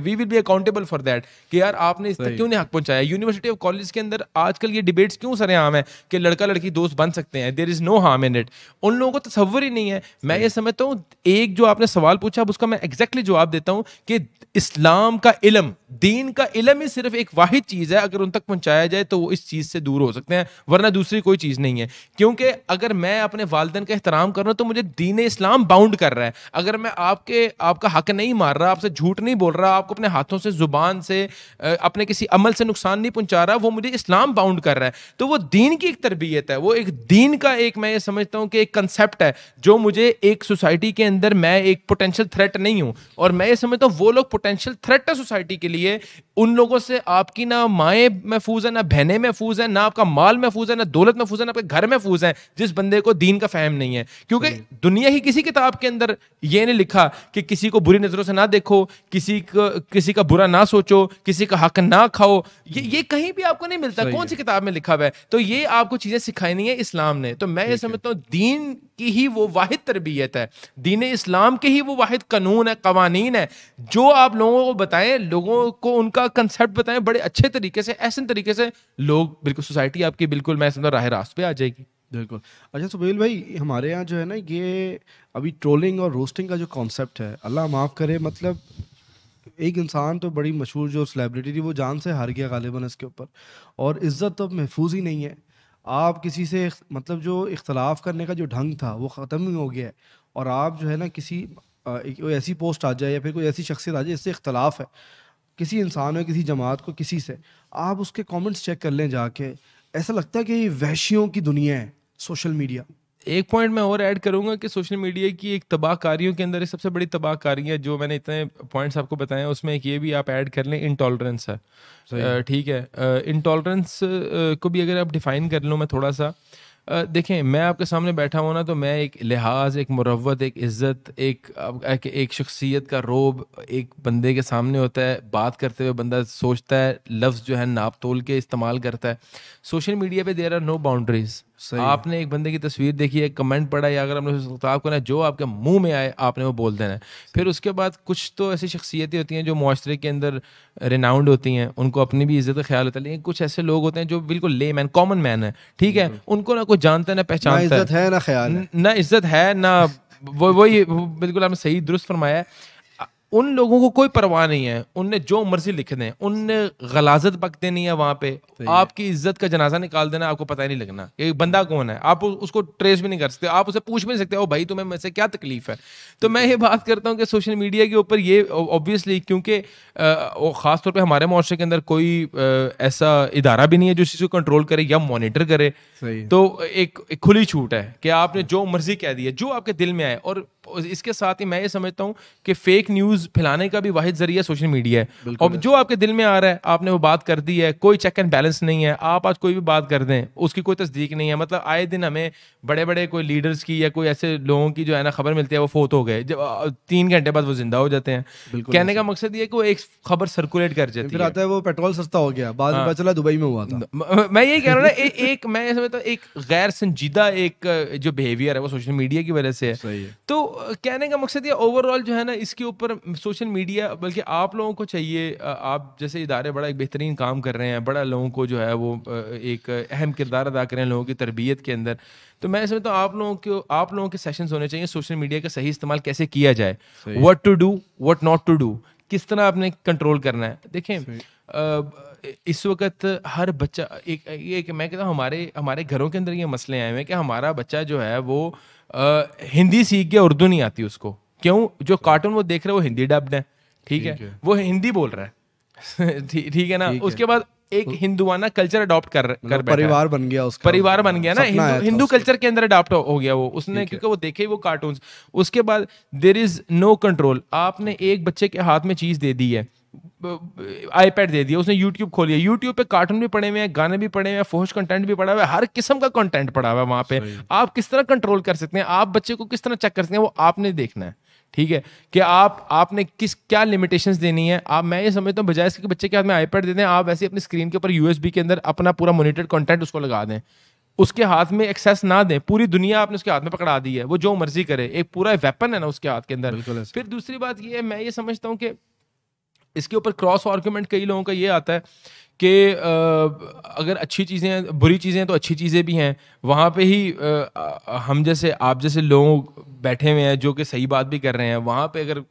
we will be accountable for that कि यार आपने इस तक क्यों नहीं हक पहुंचाया यूनिवर्सिटी ऑफ कॉलेज के अंदर आजकल ये डिबेट्स क्यों सारे आम है कि लड़का लड़की दोस्त बन सकते हैं there is no harm in it उन लोगों को तस्वर ही नहीं है मैं ये समझता हूँ एक जो आपने सवाल पूछा अब उसका मैं एग्जैक्टली जवाब देता हूँ कि इस्लाम का इलम दीन का इलम ही सिर्फ एक वाहिद चीज़ है अगर उन तक पहुंचाया जाए तो वो इस चीज़ से दूर हो सकते हैं वरना दूसरी कोई चीज़ नहीं है क्योंकि अगर मैं अपने वालदन का एहतराम कर रहा हूँ तो मुझे दीन इस्लाम बाउंड कर रहा है अगर मैं आपके आपका हक नहीं मार रहा आपसे झूठ नहीं बोल रहा आपको अपने हाथों से ज़ुबान से अपने किसी अमल से नुकसान नहीं पहुँचा रहा वो मुझे इस्लाम बाउंड कर रहा है तो वो दीन की एक तरबियत है वो एक दीन का एक मैं ये समझता हूँ कि एक कंसेप्ट है जो मुझे एक सोसाइटी के अंदर मैं एक पोटेंशियल थ्रेट नहीं हूँ और मैं ये समझता हूँ वो लोग पोटेंशियल थ्रेट है सोसाइटी के लिए लिए उन लोगों से आपकी ना माएँ महफूज है ना बहनें महफूज है ना आपका माल महफूज है ना दौलत महफूज है ना आपके घर महफूज है जिस बंदे को दीन का फहम नहीं है क्योंकि दुनिया ही किसी किताब के अंदर ये नहीं लिखा कि किसी को बुरी नज़रों से ना देखो किसी को किसी का बुरा ना सोचो किसी का हक ना खाओ ये ये कहीं भी आपको नहीं मिलता कौन सी किताब में लिखा हुआ है तो ये आपको चीज़ें सिखाई नहीं है इस्लाम ने तो मैं ये समझता हूँ दीन की ही वो वाद तरबियत है दीन इस्लाम के ही वो वाद कानून है कवानीन है जो आप लोगों को बताएं लोगों को उनका का कंसेप्ट बताएं बड़े अच्छे तरीके से ऐसे तरीके से लोग बिल्कुल सोसाइटी आपकी बिल्कुल मैं समझा राह रास्त पे आ जाएगी बिल्कुल अच्छा सुबेल भाई हमारे यहाँ जो है ना ये अभी ट्रोलिंग और रोस्टिंग का जो कॉन्सेप्ट है अल्लाह माफ़ करे मतलब एक इंसान तो बड़ी मशहूर जो सेलिब्रिटी थी वो जान से हार गया गालिबा इसके ऊपर और इज़्ज़त तो महफूज ही नहीं है आप किसी से मतलब जो इख्तलाफ करने का जो ढंग था वो ख़त्म ही हो गया है और आप जो है ना किसी कोई ऐसी पोस्ट आ जाए या फिर कोई ऐसी शख्सियत आ जाए इससे इख्तलाफ है किसी इंसान में किसी जमात को किसी से आप उसके कमेंट्स चेक कर लें जाके ऐसा लगता है कि ये वहशियों की दुनिया है सोशल मीडिया एक पॉइंट मैं और ऐड करूंगा कि सोशल मीडिया की एक तबाहकारियों के अंदर सबसे बड़ी तबाहकारी है जो मैंने इतने पॉइंट्स आपको बताए हैं उसमें एक ये भी आप ऐड कर लें इंटॉलरेंस है ठीक है इंटॉलरेंस को भी अगर आप डिफाइन कर लो मैं थोड़ा सा देखें मैं आपके सामने बैठा हूँ ना तो मैं एक लिहाज एक मुरवत एक इज़्ज़त एक एक, एक शख्सियत का रोब एक बंदे के सामने होता है बात करते हुए बंदा सोचता है लफ्ज़ जो है नाप तोल के इस्तेमाल करता है सोशल मीडिया पे देर आर नो बाउंड्रीज़ आपने एक बंदे की तस्वीर देखी है कमेंट पढ़ा या अगर हमने खिताब करना जो आपके मुंह में आए आपने वो बोल देना है फिर उसके बाद कुछ तो ऐसी शख्सियतें होती हैं जो माशरे के अंदर रिनाउंड होती हैं उनको अपनी भी इज्जत का ख्याल होता है लेकिन कुछ ऐसे लोग होते हैं जो बिल्कुल ले मैन कॉमन मैन है ठीक है उनको ना कोई जानता है ना पहचानता है ना ख्याल ना इज्जत है ना वो वही बिल्कुल आपने सही दुरुस्त फरमाया है उन लोगों को कोई परवाह नहीं है उनने जो मर्जी लिख दें उनने गलाजत बक देनी है वहाँ पे आपकी इज्जत का जनाजा निकाल देना आपको पता ही नहीं लगना ये बंदा कौन है आप उसको ट्रेस भी नहीं कर सकते आप उसे पूछ भी नहीं सकते ओ भाई तुम्हें मुझसे क्या तकलीफ है तो मैं ये बात करता हूँ कि सोशल मीडिया के ऊपर ये ऑब्वियसली क्योंकि ख़ासतौर पर हमारे माशरे के अंदर कोई ऐसा इदारा भी नहीं है जो चीज़ को कंट्रोल करे या मोनिटर करे तो एक खुली छूट है कि आपने जो मर्जी कह दी है जो आपके दिल में आए और इसके साथ ही मैं ये समझता हूँ कि फेक न्यूज़ न्यूज फैलाने का भी वाहिद जरिया सोशल मीडिया है और जो आपके दिल में आ रहा है आपने वो बात कर दी है कोई चेक एंड बैलेंस नहीं है आप आज कोई भी बात कर दें उसकी कोई तस्दीक नहीं है मतलब आए दिन हमें बड़े बड़े कोई लीडर्स की या कोई ऐसे लोगों की जो है ना खबर मिलती है वो फोत हो गए जब तीन घंटे बाद वो जिंदा हो जाते हैं कहने का मकसद ये कि वो एक खबर सर्कुलेट कर जाती है वो पेट्रोल सस्ता हो गया बाद में हाँ। चला दुबई में हुआ था मैं यही कह रहा हूँ ना एक मैं समझता एक गैर संजीदा एक जो बिहेवियर है वो सोशल मीडिया की वजह से है तो कहने का मकसद ये ओवरऑल जो है ना इसके ऊपर सोशल मीडिया बल्कि आप लोगों को चाहिए आप जैसे इदारे बड़ा एक बेहतरीन काम कर रहे हैं बड़ा लोगों को जो है वो एक अहम किरदार अदा कर रहे हैं लोगों की तरबियत के अंदर तो मैं समझता हूँ आप लोगों को आप लोगों के सेशंस होने चाहिए सोशल मीडिया का सही इस्तेमाल कैसे किया जाए what to do what not to do किस तरह आपने कंट्रोल करना है देखें इस वक्त हर बच्चा एक एक मैं कहता हूँ हमारे हमारे घरों के अंदर ये मसले आए हुए हैं कि हमारा बच्चा जो है वो आ, हिंदी सीख गया उर्दू नहीं आती उसको क्यों जो कार्टून वो देख रहे हैं वो हिंदी डब्ड है ठीक है वो हिंदी बोल रहा है ठीक है ना उसके बाद एक हिंदुआना कल्चर अडॉप्ट कर कर मतलब परिवार बन गया उसका परिवार बन गया ना हिंदू कल्चर के अंदर अडॉप्ट हो गया वो उसने क्योंकि वो देखे वो कार्टून उसके बाद देर इज नो कंट्रोल आपने एक बच्चे के हाथ में चीज दे दी है आईपैड दे दिया उसने यूट्यूब खोलिया यूट्यूब पे कार्टून भी पड़े हुए हैं गाने भी पड़े हुए हैं फोहश कंटेंट भी पड़ा हुआ है हर किस्म का कंटेंट पड़ा हुआ है वहां पे आप किस तरह कंट्रोल कर सकते हैं आप बच्चे को किस तरह चेक कर सकते हैं वो आपने देखना है ठीक है कि आप आपने किस क्या लिमिटेशंस देनी है आप मैं ये समझता हूँ बजाय इसके कि बच्चे के हाथ में आईपैड दे दें आप वैसे अपनी स्क्रीन के ऊपर यूएसबी के अंदर अपना पूरा मोनिटर कंटेंट उसको लगा दें उसके हाथ में एक्सेस ना दें पूरी दुनिया आपने उसके हाथ में पकड़ा दी है वो जो मर्जी करे एक पूरा वेपन है ना उसके हाथ के अंदर फिर दूसरी बात ये है मैं ये समझता हूँ कि इसके ऊपर क्रॉस आर्ग्यूमेंट कई लोगों का ये आता है कि अगर अच्छी चीज़ें बुरी चीज़ें तो अच्छी चीज़ें भी हैं वहाँ पे ही आ, हम जैसे आप जैसे लोग बैठे हुए हैं जो कि सही बात भी कर रहे हैं वहाँ पे अगर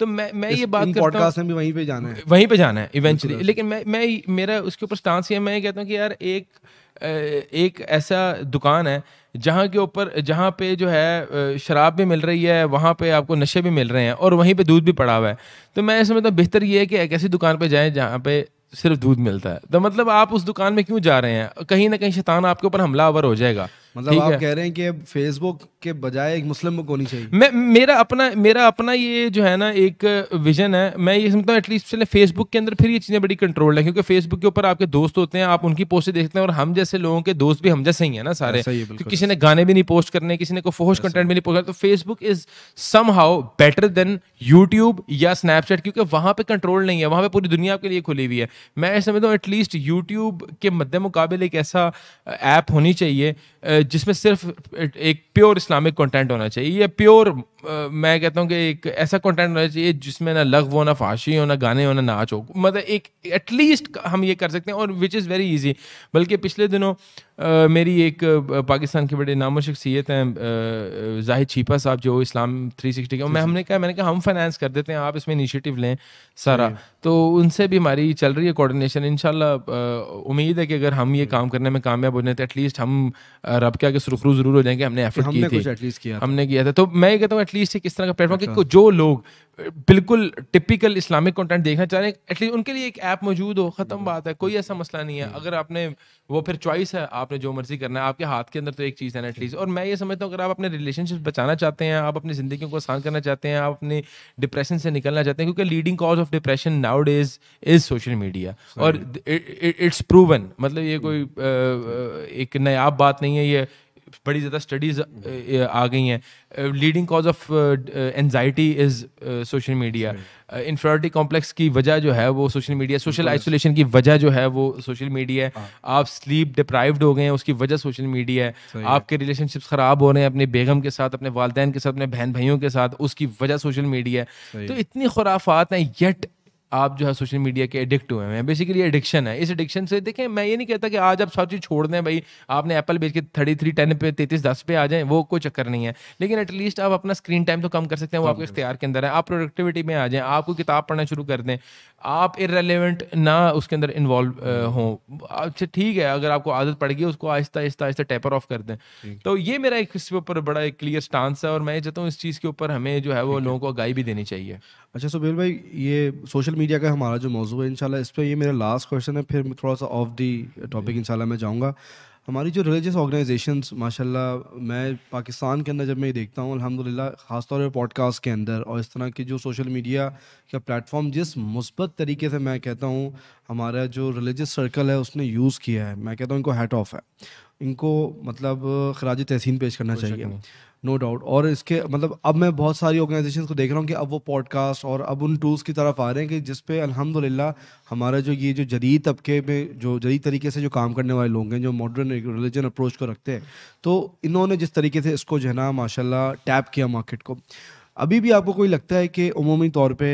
तो मैं मैं ये बात पॉडकास्ट में भी वहीं पे जाना है वहीं पे जाना है इवेंचुअली लेकिन मैं मैं मेरा उसके ऊपर स्टांस ये मैं ये कहता हूँ कि यार एक एक ऐसा दुकान है जहाँ के ऊपर जहाँ पे जो है शराब भी मिल रही है वहाँ पे आपको नशे भी मिल रहे हैं और वहीं पे दूध भी पड़ा हुआ है तो मैं समझता हूँ बेहतर ये है कि एक ऐसी दुकान पे जाएं जहाँ पे सिर्फ दूध मिलता है तो मतलब आप उस दुकान में क्यों जा रहे हैं कहीं ना कहीं शैतान आपके ऊपर हमलावर हो जाएगा मतलब आप कह रहे हैं कि फेसबुक के बजाय एक मुस्लिम बुक होनी चाहिए मैं मेरा अपना मेरा अपना ये जो है ना एक विजन है मैं ये समझता हूँ एटलीस्ट चले फेसबुक के अंदर फिर ये चीज़ें बड़ी कंट्रोल है क्योंकि फेसबुक के ऊपर आपके दोस्त होते हैं आप उनकी पोस्टें देखते हैं और हम जैसे लोगों के दोस्त भी हम जैसे ही हैं ना सारे तो किसी ने गाने भी नहीं पोस्ट करने किसी ने कोई फोहश कंटेंट भी नहीं पोस्ट करना तो Facebook is some better than YouTube या स्नैपचैट क्योंकि वहाँ पर कंट्रोल नहीं है वहाँ पर पूरी दुनिया के लिए खुली हुई है मैं समझता हूँ एटलीस्ट यूट्यूब के मद्दे मुकाबले एक ऐसा ऐप होनी चाहिए जिसमें सिर्फ एक प्योर इस्लाम इस्लामिक कंटेंट होना चाहिए ये प्योर मैं कहता हूँ कि एक ऐसा कंटेंट होना चाहिए जिसमें ना लग हो ना फाशी हो ना गाने हो ना नाच हो मतलब एक एटलीस्ट हम ये कर सकते हैं और विच इज़ वेरी इजी बल्कि पिछले दिनों मेरी एक पाकिस्तान के बड़े नामो शख्सियत हैं जाहिद छीपा साहब जो इस्लाम 360 के मैं हमने कहा मैंने कहा हम फाइनेंस कर देते हैं आप इसमें इनिशिएटिव लें सारा तो उनसे भी हमारी चल रही है कोऑर्डिनेशन इन उम्मीद है कि अगर हम ये काम करने में कामयाब हो जाए तो एटलीस्ट हम रब के आगे सुरखरू ज़रूर हो जाएंगे हमने एफर्ट की थी हमने किया था तो मैं ये कहता हूँ एटलीस्ट एक इस तरह का प्लेटफॉर्म अच्छा। जो लोग बिल्कुल टिपिकल इस्लामिक कंटेंट देखना चाह रहे हैं एटलीस्ट उनके लिए एक ऐप मौजूद हो ख़त्म बात है कोई ऐसा मसला नहीं है हम्म। अगर आपने वो फिर चॉइस है आपने जो मर्जी करना है आपके हाथ के अंदर तो एक चीज़ है ना एटलीस्ट और मैं ये समझता हूँ अगर आप अपने रिलेशनशिप बचाना चाहते हैं आप अपनी ज़िंदगी को आसान करना चाहते हैं आप अपने डिप्रेशन से निकलना चाहते हैं क्योंकि leading cause of depression nowadays is social media और इट्स प्रूवन मतलब ये कोई हम्म। एक नयाब बात नहीं है ये बड़ी ज़्यादा स्टडीज़ आ गई हैं leading cause of anxiety is social media inferiority complex की वजह जो है वो सोशल मीडिया सोशल आइसोलेशन की वजह जो है वो सोशल मीडिया है हाँ। आप स्लीप डिप्राइव्ड हो गए हैं उसकी वजह सोशल मीडिया है आपके रिलेशनशिप्स ख़राब हो रहे हैं अपने बेगम के साथ अपने वालदेन के साथ अपने बहन भाइयों के साथ उसकी वजह सोशल मीडिया है तो इतनी खुराफात हैं येट आप जो है सोशल मीडिया के एडिक्ट हुए हैं बेसिकली एडिक्शन है इस एडिक्शन से देखें मैं ये नहीं कहता कि आज आप सब चीज़ छोड़ दें भाई आपने एप्पल बेच के थर्टी थ्री टेन पे तैतीस दस पे आ जाएं वो कोई चक्कर नहीं है लेकिन एटलीस्ट आप अपना स्क्रीन टाइम तो कम कर सकते हैं वो आपके इख्तियार के अंदर है आप प्रोडक्टिविटी में आ जाएं आपको किताब पढ़ना शुरू कर दें आप इरेलीवेंट ना उसके अंदर इन्वॉल्व हम्म। हों अच्छा ठीक है अगर आपको आदत पड़ गई उसको आहिस्ता आहिस्ता आहिस्ता टेपर ऑफ कर दें तो ये मेरा एक इसके ऊपर बड़ा एक क्लियर स्टांस है और मैं चाहता हूँ इस चीज़ के ऊपर हमें जो है वो लोगों को आगाही भी देनी चाहिए अच्छा सुबेल भाई ये सोशल सोशल मीडिया का हमारा जो मौजू है इनशाला इस पर ये मेरा लास्ट क्वेश्चन है फिर थोड़ा सा ऑफ दी टॉपिक इनशाला मैं जाऊँगा हमारी जो रिलीजियस ऑर्गेनाइजेशन माशाल्लाह मैं पाकिस्तान के अंदर जब मैं देखता हूँ अलहमदिल्ला ख़ासतौर पर पॉडकास्ट के अंदर और इस तरह के जो सोशल मीडिया का प्लेटफॉर्म जिस मुस्बत तरीके से मैं कहता हूँ हमारा जो रिलीजियस सर्कल है उसने यूज़ किया है मैं कहता हूँ इनको हैट ऑफ है इनको मतलब खराज तहसीन पेश करना चाहिए नो डाउट और इसके मतलब अब मैं बहुत सारी ऑर्गेनाइजेशन को देख रहा हूँ कि अब वो पॉडकास्ट और अब उन टूल्स की तरफ आ रहे हैं कि जिसपे अल्हम्दुलिल्लाह हमारा जो ये जो जदीद तबके में जो जदीद तरीके से जो काम करने वाले लोग हैं जो मॉडर्न रिलीजन अप्रोच को रखते हैं तो इन्होंने जिस तरीके से इसको जो है ना माशाला टैप किया मार्केट को अभी भी आपको कोई लगता है कि उमूमी तौर पे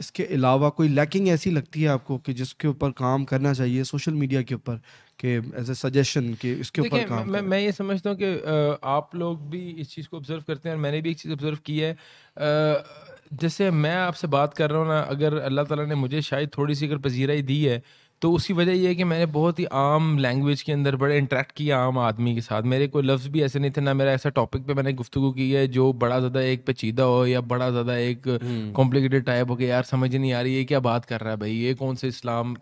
इसके अलावा कोई लैकिंग ऐसी लगती है आपको कि जिसके ऊपर काम करना चाहिए सोशल मीडिया के ऊपर कि एज ए सजेशन कि इसके ऊपर काम मैं मैं ये समझता हूँ कि आप लोग भी इस चीज़ को ऑब्जर्व करते हैं और मैंने भी एक चीज़ ऑब्जर्व की है जैसे मैं आपसे बात कर रहा हूँ ना अगर अल्लाह ताला ने मुझे शायद थोड़ी सी अगर पजीराई दी है तो उसकी वजह यह है कि मैंने बहुत ही आम लैंग्वेज के अंदर बड़े इंटरेक्ट किया आम आदमी के साथ मेरे कोई लफ्ज़ भी ऐसे नहीं थे ना मेरा ऐसा टॉपिक पे मैंने गुफ्तु की है जो बड़ा ज़्यादा एक पेचीदा हो या बड़ा ज़्यादा एक कॉम्प्लिकेटेड हम्म। टाइप हो कि यार समझ नहीं आ रही है क्या बात कर रहा है भाई ये कौन से इस्लाम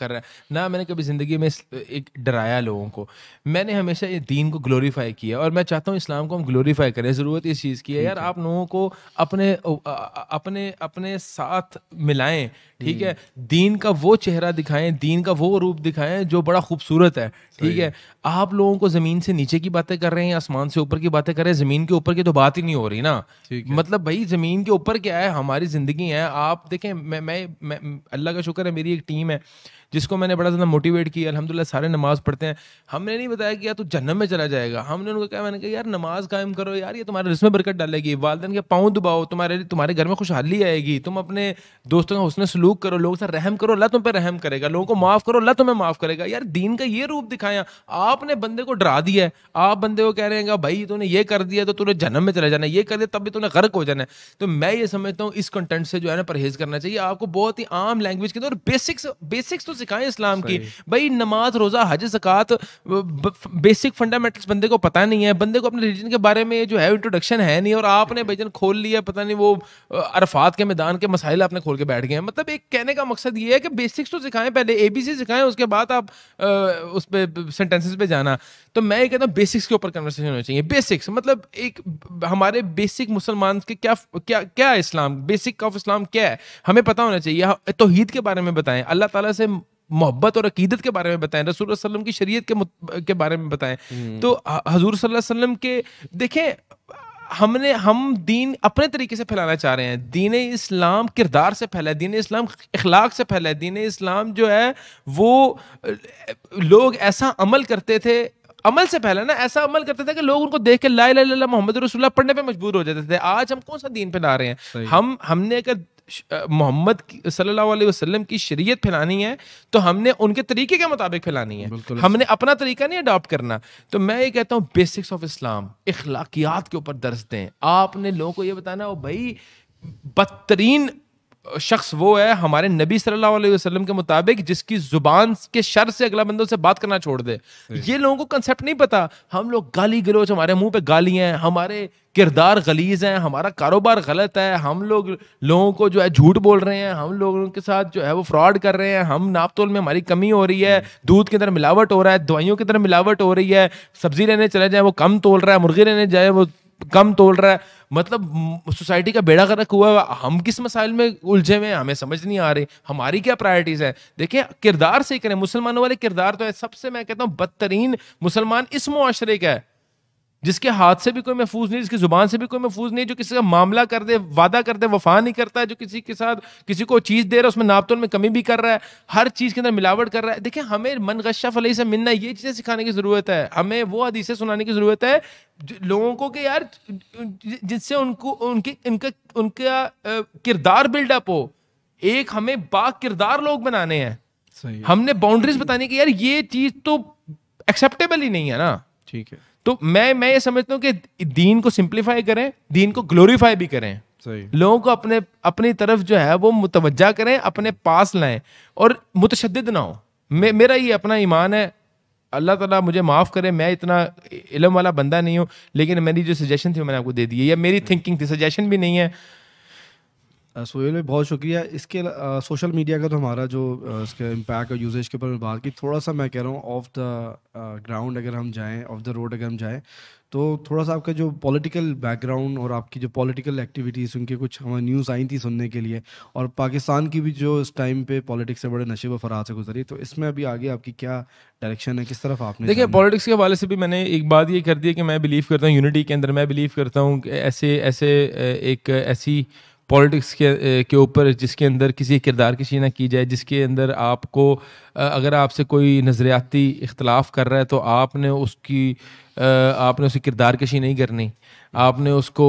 कर रहा है ना मैंने कभी ज़िंदगी में एक डराया लोगों को मैंने हमेशा ये दीन को ग्लोरीफाई किया और मैं चाहता हूँ इस्लाम को हम ग्लोरीफाई करें ज़रूरत इस चीज़ की है यार आप लोगों को अपने अपने अपने साथ मिलाएं ठीक है हम्म। दीन का वो चेहरा दिखाएं दीन का वो रूप दिखाएं जो बड़ा खूबसूरत है ठीक है आप लोगों को ज़मीन से नीचे की बातें कर रहे हैं आसमान से ऊपर की बातें कर रहे हैं ज़मीन के ऊपर की तो बात ही नहीं हो रही ना मतलब भाई ज़मीन के ऊपर क्या है हमारी ज़िंदगी है आप देखें मैं मैं, मैं अल्लाह का शुक्र है मेरी एक टीम है जिसको मैंने बड़ा ज़्यादा मोटिवेट किया अलहमदिल्ला सारे नमाज पढ़ते हैं हमने नहीं बताया कि यार तू जन्म में चला जाएगा हमने उनको कहा मैंने कहा यार नमाज कायम करो यार ये तुम्हारे रिस्म बरकत डालेगी वालदेन के पाँव दबाओ तुम्हारे तुम्हारे घर में खुशहाली आएगी तुम अपने दोस्तों का हुसन सलूक करो लोगों से रहम करो अल्लाह तुम पर रहम करेगा लोगों को माफ़ करो अल्लाह तुम्हें माफ़ करेगा यार दीन का ये रूप दिखाया आपने बंदे को डरा दिया है आप बंदे को कह रहे हैं भाई तूने ये कर दिया तो तूने जन्म में चला जाना ये कर दिया तब भी तूने गर्क हो जाना है तो मैं ये समझता हूँ इस कंटेंट से जो है ना परहेज करना चाहिए आपको बहुत ही आम लैंग्वेज के अंदर बेसिक्स बेसिक्स तो सिखाएं इस्लाम की भाई नमाज रोज़ा हज जक़ात बेसिक फंडामेंटल्स बंदे को पता नहीं है बंदे को अपने रिलीजन के बारे में जो है इंट्रोडक्शन है नहीं और आपने भजन खोल लिया पता नहीं वो अरफात के मैदान के मसाइल आपने खोल के बैठ गए हैं मतलब एक कहने का मकसद ये है कि बेसिक्स तो सिखाएं पहले ए बी सी सिखाएं उसके बाद आप उस पर सेंटेंसेस पे जाना तो मैं ये कहता हूँ बेसिक्स के ऊपर कन्वर्सेशन होनी चाहिए बेसिक्स मतलब एक हमारे बेसिक मुसलमान के क्या क्या क्या इस्लाम बेसिक ऑफ इस्लाम क्या है हमें पता होना चाहिए तोहीद के बारे में बताएं अल्लाह ताला से मोहब्बत और अकीदत के बारे में बताएं रसूल वसल्लम की शरीयत के के बारे में बताएं हम्म। तो हजूर वसल्लम के देखें हमने हम दीन अपने तरीके से फैलाना चाह रहे हैं दीन इस्लाम किरदार से फैला है दीन इस्लाम इखलाक से फैला है दीन इस्लाम जो है वो लोग ऐसा अमल करते थे अमल से पहले ना ऐसा अमल करते थे कि लोग उनको देख के ला मोहम्मद रसुल्ला पढ़ने पे मजबूर हो जाते थे आज हम कौन सा दीन पे ला रहे हैं हम हमने अगर मोहम्मद सल्लल्लाहु अलैहि वसल्लम की शरीयत फैलानी है तो हमने उनके तरीके के मुताबिक फैलानी है हमने अपना तरीका नहीं अडॉप्ट करना तो मैं ये कहता हूँ बेसिक्स ऑफ इस्लाम इखलाकियात के ऊपर दर्ज दें आपने लोगों को ये बताना हो भाई बदतरीन शख्स वो है हमारे नबी सल्लल्लाहु अलैहि वसल्लम के मुताबिक जिसकी जुबान के शर से अगला बंदों से बात करना छोड़ दे ये लोगों को कंसेप्ट नहीं पता हम लोग गाली गलोच हमारे मुंह पे गाली हैं हमारे किरदार गलीज हैं हमारा कारोबार गलत है हम लोग लोगों को जो है झूठ बोल रहे हैं हम लोगों के साथ जो है वो फ्रॉड कर रहे हैं हम नापतोल में हमारी कमी हो रही है हम्म। दूध के अंदर मिलावट हो रहा है दवाइयों की तरह मिलावट हो रही है सब्जी लेने चले जाए वो कम तोल रहा है मुर्गी लेने जाए वो कम तोड़ रहा है मतलब सोसाइटी का बेड़ा गर्क हुआ है हम किस मसाइल में उलझे हुए हमें समझ नहीं आ रही हमारी क्या प्रायोरिटीज है देखिए किरदार से करें मुसलमानों वाले किरदार तो है सबसे मैं कहता हूँ बदतरीन मुसलमान इस मुआरे का है जिसके हाथ से भी कोई महफूज नहीं जिसकी जुबान से भी कोई महफूज नहीं जो किसी का मामला कर दे वादा कर दे वफा नहीं करता है जो किसी के साथ किसी को चीज़ दे रहा है उसमें नापतोल में कमी भी कर रहा है हर चीज़ के अंदर मिलावट कर रहा है देखिए हमें मन गशा फलई से मिलना ये चीज़ें सिखाने की ज़रूरत है हमें वो हदीसें सुनाने की ज़रूरत है लोगों को कि यार जिससे उनको उनकी इनका उनका किरदार बिल्डअप हो एक हमें बा किरदार लोग बनाने हैं हमने बाउंड्रीज बताने की यार ये चीज़ तो एक्सेप्टेबल ही नहीं है ना ठीक है तो मैं मैं ये समझता हूँ कि दीन को सिंप्लीफाई करें दीन को ग्लोरीफाई भी करें लोगों को अपने अपनी तरफ जो है वो मुतवजा करें अपने पास लाएं और मुतशद ना हो मे, मेरा ये अपना ईमान है अल्लाह ताला मुझे माफ़ करे मैं इतना इलम वाला बंदा नहीं हूँ लेकिन मेरी जो सजेशन थी मैंने आपको दे दी है या मेरी थिंकिंग थी सजेशन भी नहीं है सोहेल भाई बहुत शुक्रिया इसके सोशल मीडिया का तो हमारा जो इसके इम्पैक्ट और यूजेज के ऊपर मैं बात की थोड़ा सा मैं कह रहा हूँ ऑफ द ग्राउंड अगर हम जाएँ ऑफ द रोड अगर हम जाएँ तो थोड़ा सा आपका जो पॉलिटिकल बैकग्राउंड और आपकी जो पॉलिटिकल एक्टिविटीज़ उनके कुछ हमारी न्यूज़ आई थी सुनने के लिए और पाकिस्तान की भी जो इस टाइम पे पॉलिटिक्स से बड़े नशे व फराज से गुजरी तो इसमें अभी आगे आपकी क्या डायरेक्शन है किस तरफ आपने देखिए पॉलिटिक्स के हवाले से भी मैंने एक बात ये कर दी है कि मैं बिलीव करता हूँ यूनिटी के अंदर मैं बिलीव करता हूँ ऐसे ऐसे एक ऐसी पॉलिटिक्स के के ऊपर जिसके अंदर किसी किरदार की शीना की जाए जिसके अंदर आपको अगर आपसे कोई नज़रियाती इख्तलाफ कर रहा है तो आपने उसकी आपने उसकी किरदार कशी नहीं करनी आपने उसको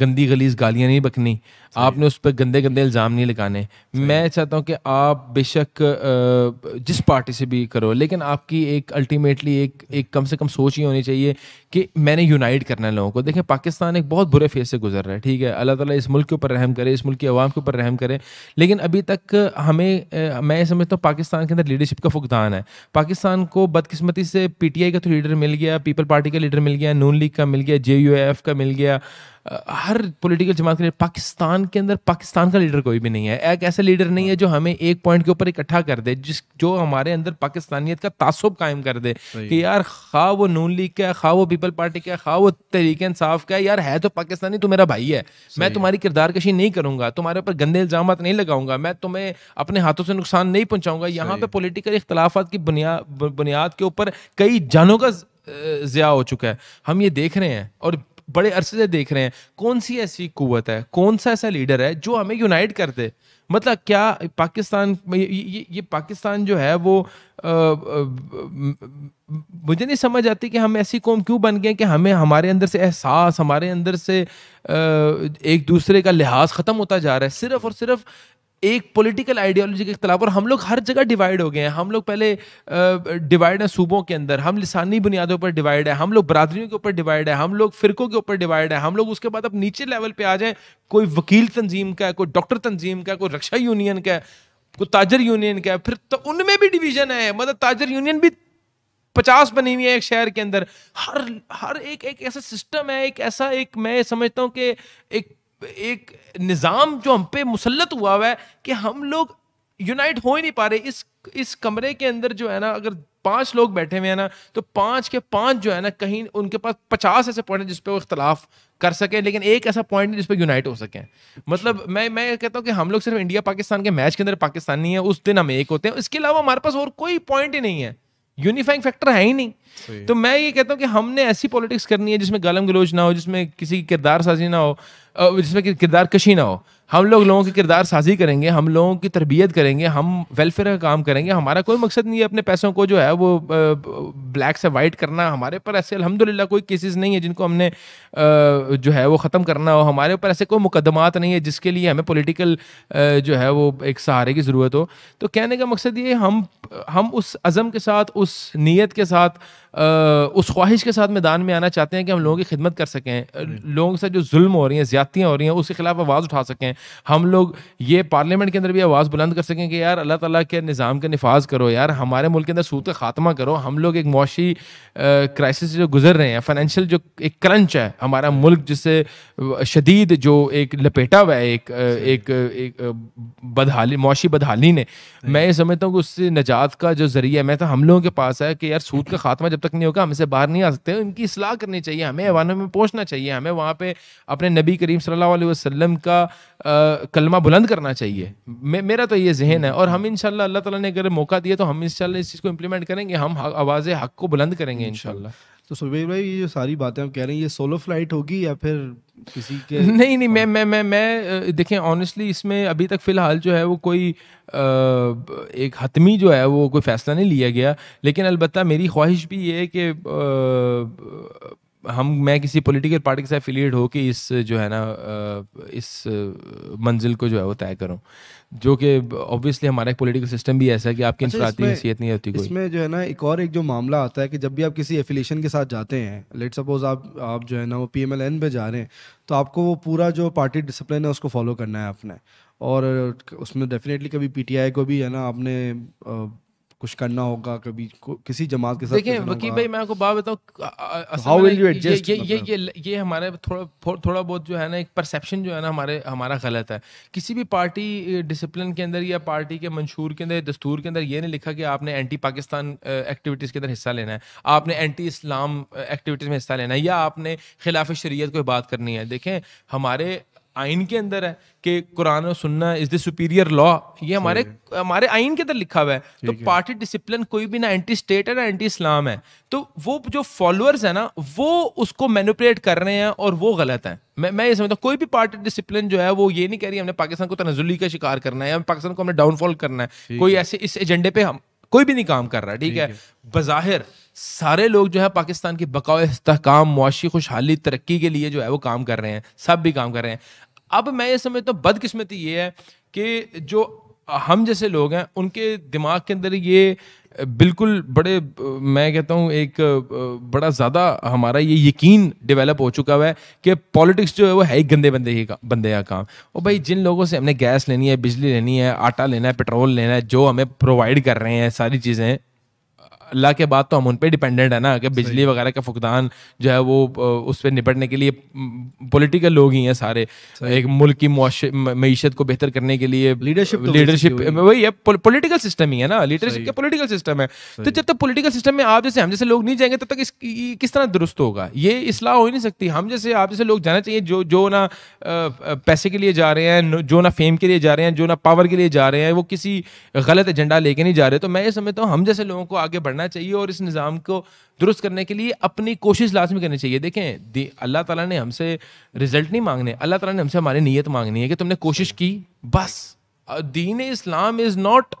गंदी गलीज गालियाँ नहीं बकनी आपने उस पर गंदे गंदे इल्ज़ाम नहीं लगाने मैं चाहता हूँ कि आप बेशक जिस पार्टी से भी करो लेकिन आपकी एक अल्टीमेटली एक एक कम से कम सोच ही होनी चाहिए कि मैंने यूनाइट करना है लोगों को देखें पाकिस्तान एक बहुत बुरे फेज से गुजर रहा है ठीक है अल्लाह ताला इस मुल्क के ऊपर रहम करे इस मुल्क की आवाम के ऊपर रहम करे लेकिन अभी तक हमें मैं समझता हूँ पाकिस्तान के अंदर लीडरशिप का फुकदान है पाकिस्तान को बदकिस्मती से पीटीआई का तो लीडर मिल गया पीपल पार्टी का लीडर मिल गया नून लीग का मिल गया जे का मिल गया हर पॉलिटिकल जमात के लिए पाकिस्तान के अंदर पाकिस्तान का लीडर कोई भी नहीं है एक ऐसा लीडर नहीं है जो हमें एक पॉइंट के ऊपर इकट्ठा कर दे जिस जो हमारे अंदर पाकिस्तानियत का तासुब कायम कर दे कि यार खा वो नून लीग का है खा वो पीपल पार्टी का है खा वो तहरीक इंसाफ का है यार है तो पाकिस्तानी तो मेरा भाई है मैं तुम्हारी किरदार कशी नहीं करूंगा तुम्हारे ऊपर गंदे इल्जाम नहीं लगाऊंगा मैं तुम्हें अपने हाथों से नुकसान नहीं पहुंचाऊंगा यहाँ पे पोलिटिकल इख्तलाफ की बुनियाद बुनियाद के ऊपर कई जानों का ज़िया हो चुका है हम ये देख रहे हैं और बड़े अरसे से देख रहे हैं कौन सी ऐसी कुवत है कौन सा ऐसा लीडर है जो हमें यूनाइट कर दे मतलब क्या पाकिस्तान ये, ये, ये पाकिस्तान जो है वो आ, आ, मुझे नहीं समझ आती कि हम ऐसी कौम क्यों बन गए कि हमें हमारे अंदर से एहसास हमारे अंदर से आ, एक दूसरे का लिहाज ख़त्म होता जा रहा है सिर्फ और सिर्फ एक पॉलिटिकल आइडियोलॉजी के खिलाफ और हम लोग हर जगह डिवाइड हो गए हैं हम लोग पहले डिवाइड हैं सूबों के अंदर हम लसानी बुनियादों पर डिवाइड है हम लोग बरदरीों के ऊपर डिवाइड है हम लोग फिरकों के ऊपर डिवाइड है हम लोग उसके बाद अब नीचे लेवल पे आ जाए कोई वकील तंजीम का है कोई डॉक्टर तंजीम का है कोई रक्षा यूनियन का है कोई ताजर यूनियन का है फिर तो उनमें भी डिवीजन है मतलब ताजर यूनियन भी पचास बनी हुई है एक शहर के अंदर हर हर एक एक ऐसा सिस्टम है एक ऐसा एक मैं समझता हूँ कि एक एक निज़ाम जो हम पे मुसलत हुआ हुआ है कि हम लोग यूनाइट हो ही नहीं पा रहे इस इस कमरे के अंदर जो है ना अगर पांच लोग बैठे हुए हैं ना तो पांच के पांच जो है ना कहीं उनके पास पचास ऐसे पॉइंट जिसपे वो इख्तलाफ कर सके लेकिन एक ऐसा पॉइंट है जिसपे यूनाइट हो सके मतलब मैं मैं कहता हूँ कि हम लोग सिर्फ इंडिया पाकिस्तान के मैच के अंदर पाकिस्तानी है उस दिन हम एक होते हैं इसके अलावा हमारे पास और कोई पॉइंट ही नहीं है यूनिफाइंग फैक्टर है ही नहीं तो मैं ये कहता हूँ कि हमने ऐसी पॉलिटिक्स करनी है जिसमें गलम गलोच ना हो जिसमें किसी की किरदार साजी ना हो जिसमें किरदार कशी ना हो हम लोग लोगों की किरदार साजी करेंगे हम लोगों की तरबियत करेंगे हम वेलफेयर का काम करेंगे हमारा कोई मकसद नहीं है अपने पैसों को जो है वो ब्लैक से वाइट करना हमारे पर ऐसे अलहमदिल्ला कोई केसेस नहीं है जिनको हमने जो है वो ख़त्म करना हो हमारे ऊपर ऐसे कोई मुकदमात नहीं है जिसके लिए हमें पोलिटिकल जो है वो एक सहारे की ज़रूरत हो तो कहने का मकसद ये हम हम उस अज़म के साथ उस नीयत के साथ उस ख्वाहिश के साथ मैदान में आना चाहते हैं कि हम लोगों की खिदमत कर सकें लोगों के साथ जो जुल्म हो रही हैं ज्यादतियाँ हो रही हैं उसके खिलाफ आवाज़ उठा सकें हम लोग ये पार्लियामेंट के अंदर भी आवाज़ बुलंद कर सकें कि यार अल्लाह ताला के निज़ाम का नफाज करो यार हमारे मुल्क के अंदर सूद का खात्मा करो हम लोग एक मुशी क्राइसिस जो गुजर रहे हैं फाइनेंशियल जो एक क्रंच है हमारा मुल्क जिससे शदीद जो एक लपेटा हुआ है एक एक बदहाली मुशी बदहाली ने मैं ये समझता हूँ कि उससे निजात का जो जरिया मैं तो हम लोगों के पास है कि यार सूद का खात्मा जब तक नहीं होगा हम इसे बाहर नहीं आ सकते इनकी इसलाह करनी चाहिए हमें ऐवानों में पहुँचना चाहिए हमें वहाँ पर अपने नबी करीम सल्ला वसम का कलमा बुलंद करना चाहिए मे, मेरा तो ये जहन है और हम इन अल्लाह तला ने अगर मौका दिया तो हम इन इस चीज़ को इम्प्लीमेंट करेंगे हम आवाज़ हक को बुलंद करेंगे इन तो सुबेर भाई ये जो सारी बातें आप कह रहे हैं ये सोलो फ्लाइट होगी या फिर किसी के नहीं नहीं मैं हाँ। मैं मैं मैं देखें ऑनेस्टली इसमें अभी तक फ़िलहाल जो है वो कोई एक हतमी जो है वो कोई फ़ैसला नहीं लिया गया लेकिन अलबत्त मेरी ख्वाहिश भी ये है कि हम मैं किसी पॉलिटिकल पार्टी के साथ एफिलिएट हो कि इस जो है ना इस मंजिल को जो है वो तय करूँ जो कि ऑब्वियसली हमारा एक पॉलिटिकल सिस्टम भी ऐसा है कि आपकी अच्छा, हैसियत नहीं होती कोई इसमें जो है ना एक और एक जो मामला आता है कि जब भी आप किसी एफिलेशन के साथ जाते हैं लेट सपोज आप आप जो है ना वो पी एम पे जा रहे हैं तो आपको वो पूरा जो पार्टी डिसिप्लिन है उसको फॉलो करना है आपने और उसमें डेफिनेटली कभी पीटीआई को भी है ना आपने कुछ करना होगा कभी किसी जमात के साथ देखिए वकील भाई मैं आपको बात बताऊँ हाउ विल यू एडजस्ट ये ये मतलब? ये ये हमारे थोड़ा थोड़ा बहुत जो है ना एक परसेप्शन जो है ना हमारे हमारा गलत है किसी भी पार्टी डिसिप्लिन के अंदर या पार्टी के मंशूर के अंदर दस्तूर के अंदर ये नहीं लिखा कि आपने एंटी पाकिस्तान एक्टिविटीज़ के अंदर हिस्सा लेना है आपने एंटी इस्लाम एक्टिविटीज़ में हिस्सा लेना है या आपने खिलाफ शरीय कोई बात करनी है देखें हमारे आइन के अंदर है कि कुरान और सुनना इज द सुपीरियर लॉ ये हमारे हमारे आइन के अंदर लिखा हुआ है तो पार्टी डिसिप्लिन कोई भी ना एंटी स्टेट है ना एंटी इस्लाम है तो वो जो फॉलोअर्स है ना वो उसको मैनिपुलेट कर रहे हैं और वो गलत है मैं मैं ये समझता हूँ कोई भी पार्टी डिसिप्लिन जो है वो ये नहीं कह रही हमने पाकिस्तान को तनजुली का शिकार करना है या पाकिस्तान को हमने डाउनफॉल करना है कोई ऐसे इस एजेंडे पे हम कोई भी नहीं काम कर रहा ठीक है बज़ाहिर सारे लोग जो है पाकिस्तान के बकाव इसकाम मुआशी खुशहाली तरक्की के लिए जो है वो काम कर रहे हैं सब भी काम कर रहे हैं अब मैं ये समझता हूँ बदकिस्मती ये है कि जो हम जैसे लोग हैं उनके दिमाग के अंदर ये बिल्कुल बड़े मैं कहता हूँ एक बड़ा ज़्यादा हमारा ये यकीन डेवलप हो चुका हुआ है कि पॉलिटिक्स जो है वो है ही गंदे बंदे ही का बंदे का काम और भाई जिन लोगों से हमने गैस लेनी है बिजली लेनी है आटा लेना है पेट्रोल लेना है जो हमें प्रोवाइड कर रहे हैं सारी चीज़ें अल्लाह के बाद तो हम उन पर डिपेंडेंट है ना कि बिजली वगैरह का फुकदान जो है वो उस पर निपटने के लिए पॉलिटिकल लोग ही हैं सारे एक मुल्क की मीशत को बेहतर करने के लिए लीडरशिप लीडरशिप तो वही है पोलिटिकल सिस्टम ही है ना लीडरशिप का पोलिटिकल सिस्टम है तो जब तक पोलिटिकल सिस्टम में आप जैसे हम जैसे लोग नहीं जाएंगे तब तक किस तरह दुरुस्त होगा ये इसलाह हो ही नहीं सकती हम जैसे आप जैसे लोग जाना चाहिए जो जो ना पैसे के लिए जा रहे हैं जो ना फेम के लिए जा रहे हैं जो ना पावर के लिए जा रहे हैं वो किसी गलत एजेंडा लेके नहीं जा रहे तो मैं ये समझता हूँ हम जैसे लोगों को आगे बढ़ना करना चाहिए और इस निज़ाम को दुरुस्त करने के लिए अपनी कोशिश लाजमी करनी चाहिए देखें दे, अल्लाह ताला ने हमसे रिजल्ट नहीं मांगने अल्लाह ताला ने हमसे हमारी नीयत मांगनी है कि तुमने कोशिश की बस दीन इस्लाम is not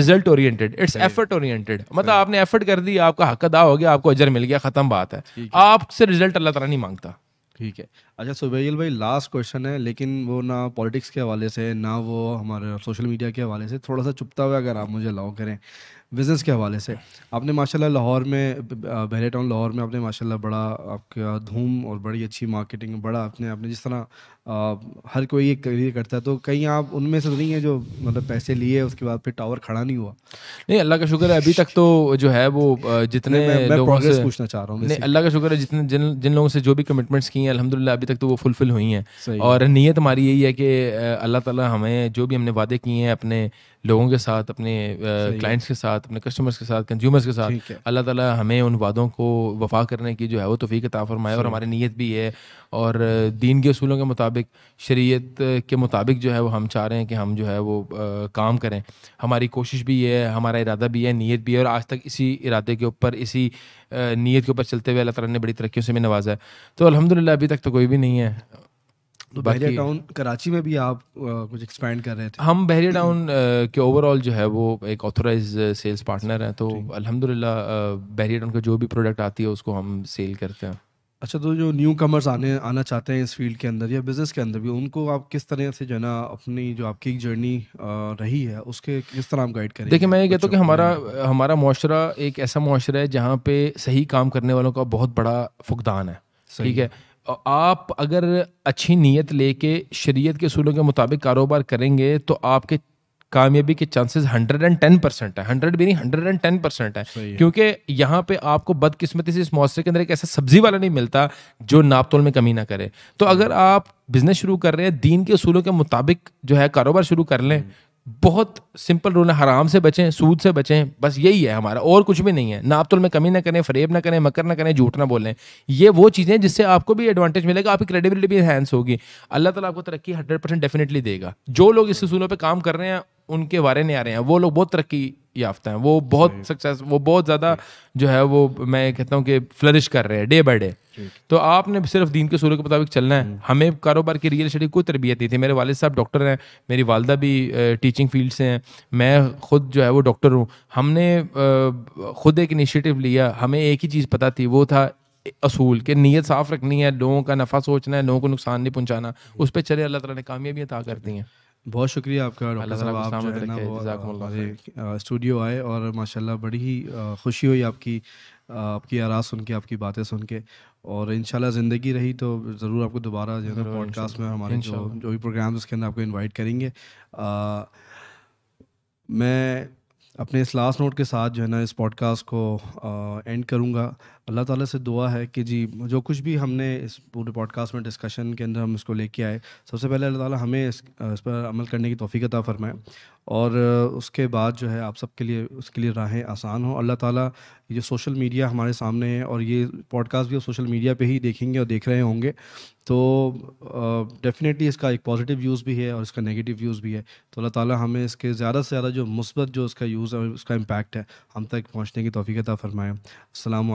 result oriented it's effort oriented मतलब आपने एफर्ट कर दी आपका हक अदा हो गया आपको अजर मिल गया ख़त्म बात है आपसे रिजल्ट अल्लाह ताला नहीं मांगता ठीक है अच्छा सुबैल भाई लास्ट क्वेश्चन है लेकिन वो ना पॉलिटिक्स के हवाले से ना वो हमारे सोशल मीडिया के हवाले से थोड़ा सा चुपता हुआ अगर आप मुझे अलाउ करें बिज़नेस के हवाले से आपने माशाल्लाह लाहौर में बहरे टाउन लाहौर में आपने माशाल्लाह बड़ा आपका धूम और बड़ी अच्छी मार्केटिंग बड़ा आपने आपने जिस तरह हर कोई ये करियर करता है तो कहीं आप उनमें से तो नहीं है जो मतलब पैसे लिए उसके बाद फिर टावर खड़ा नहीं हुआ नहीं अल्लाह का शुक्र है अभी तक तो जो है वो जितने मैं, मैं प्रोग्रेस पूछना चाह रहा हूँ अल्लाह का शुक्र है जितने जिन जिन लोगों से जो भी कमिटमेंट्स किए हैं अलहमदिल्ला अभी तक तो वो फुलफिल हुई हैं और नीयत हमारी यही है कि अल्लाह ताला हमें जो भी हमने वादे किए हैं अपने लोगों के साथ अपने क्लाइंट्स के साथ अपने कस्टमर्स के साथ कंज्यूमर्स के साथ अल्लाह ताला हमें उन वादों को वफा करने की जो है वो तोफ़ी अता फरमाए और हमारी नीयत भी है और दीन के असूलों के मुताबिक शरीयत के मुताबिक जो है वो हम चाह रहे हैं कि हम जो है वो आ, काम करें हमारी कोशिश भी है हमारा इरादा भी है नीयत भी है और आज तक इसी इरादे के ऊपर इसी नीयत के ऊपर चलते हुए अल्लाह ताला ने बड़ी तरक्की से भी नवाजा है तो अलहमदिल्ला अभी तक तो कोई भी नहीं है तो बहरिया टाउन कराची में भी आप कुछ एक्सपेंड कर रहे थे हम बहरिया टाउन के ओवरऑल जो है वो एक ऑथोराइज सेल्स पार्टनर हैं तो अलहमदिल्ला बहरिया टाउन का जो भी प्रोडक्ट आती है उसको हम सेल करते हैं अच्छा तो जो न्यू कमर्स आने आना चाहते हैं इस फील्ड के अंदर या बिज़नेस के अंदर भी उनको आप किस तरह से जो है ना अपनी जो आपकी एक जर्नी रही है उसके किस तरह आप गाइड करें देखिए मैं ये कहता हूँ कि हमारा हमारा माशरा एक ऐसा माशरा है जहाँ पे सही काम करने वालों का बहुत बड़ा फुकदान है ठीक है आप अगर अच्छी नीयत लेके शरीयत के असूलों के मुताबिक कारोबार करेंगे तो आपके कामयाबी के चांसेस 110 परसेंट है हंड्रेड भी नहीं हंड्रेड एंड टेन परसेंट है क्योंकि यहाँ पे आपको बदकिस्मती से इस मौसरे के अंदर एक ऐसा सब्जी वाला नहीं मिलता जो नापतोल में कमी ना करे तो अगर आप बिजनेस शुरू कर रहे हैं दीन के असूलों के मुताबिक जो है कारोबार शुरू कर लें बहुत सिंपल रूल है हराम से बचें सूद से बचें बस यही है हमारा और कुछ भी नहीं है नापतुल तो में कमी ना करें फरेब ना करें मकर ना करें झूठ ना बोलें ये वो चीज़ें जिससे आपको भी एडवांटेज मिलेगा आपकी क्रेडिबिलिटी भी इन्हेंस होगी अल्लाह ताला आपको तरक्की हंड्रेड परसेंट डेफिनेटली देगा जो लोग इस असूलों पर काम कर रहे हैं उनके बारे नहीं आ रहे हैं वो लोग बहुत तरक्की याफ्ता हैं वो बहुत सक्सेस वो बहुत ज़्यादा जो है वो मैं कहता हूँ कि फ्लरिश कर रहे हैं डे बाई डे तो आपने सिर्फ दीन के सूर्य के मुताबिक चलना है हम्म। हमें कारोबार की रियल स्टडी कोई तरबियत नहीं थी मेरे वाले साहब डॉक्टर हैं मेरी वालदा भी टीचिंग फील्ड से हैं मैं खुद जो है वो डॉक्टर हूँ हमने खुद एक इनिशिएटिव लिया हमें एक ही चीज़ पता थी वो था असूल के नीयत साफ रखनी है लोगों का नफा सोचना है लोगों को नुकसान नहीं पहुंचाना हम्म। उस पर चले अल्लाह ताला ने कामयाबियाँ अता कर दी हैं बहुत शुक्रिया आपका डॉक्टर स्टूडियो आए और माशाल्लाह बड़ी ही खुशी हुई आपकी आपकी आवाज़ सुन के आपकी बातें सुन के और इन ज़िंदगी रही तो ज़रूर आपको दोबारा जो है ना पॉडकास्ट में हमारे जो जो भी प्रोग्राम उसके अंदर आपको इन्वाइट करेंगे आ, मैं अपने इस लास्ट नोट के साथ जो है ना इस पॉडकास्ट को एंड करूँगा अल्लाह ताला से दुआ है कि जी जो कुछ भी हमने इस पूरे पॉडकास्ट में डिस्कशन के अंदर हम इसको लेके आए सबसे पहले अल्लाह ताला हमें इस, इस पर अमल करने की तोफ़ी अदा फ़रमाए और उसके बाद जो है आप सबके लिए उसके लिए राहें आसान हों अल्लाह ताला ये सोशल मीडिया हमारे सामने है और ये पॉडकास्ट भी सोशल मीडिया पे ही देखेंगे और देख रहे होंगे तो डेफिनेटली इसका एक पॉजिटिव यूज़ भी है और इसका नेगेटिव यूज़ भी है तो अल्लाह ताला हमें इसके ज़्यादा से ज़्यादा जो मुस्बत जो उसका यूज़ है उसका इम्पैक्ट है हम तक पहुँचने की तोफ़ी अदा फरमाएँ अल्लाम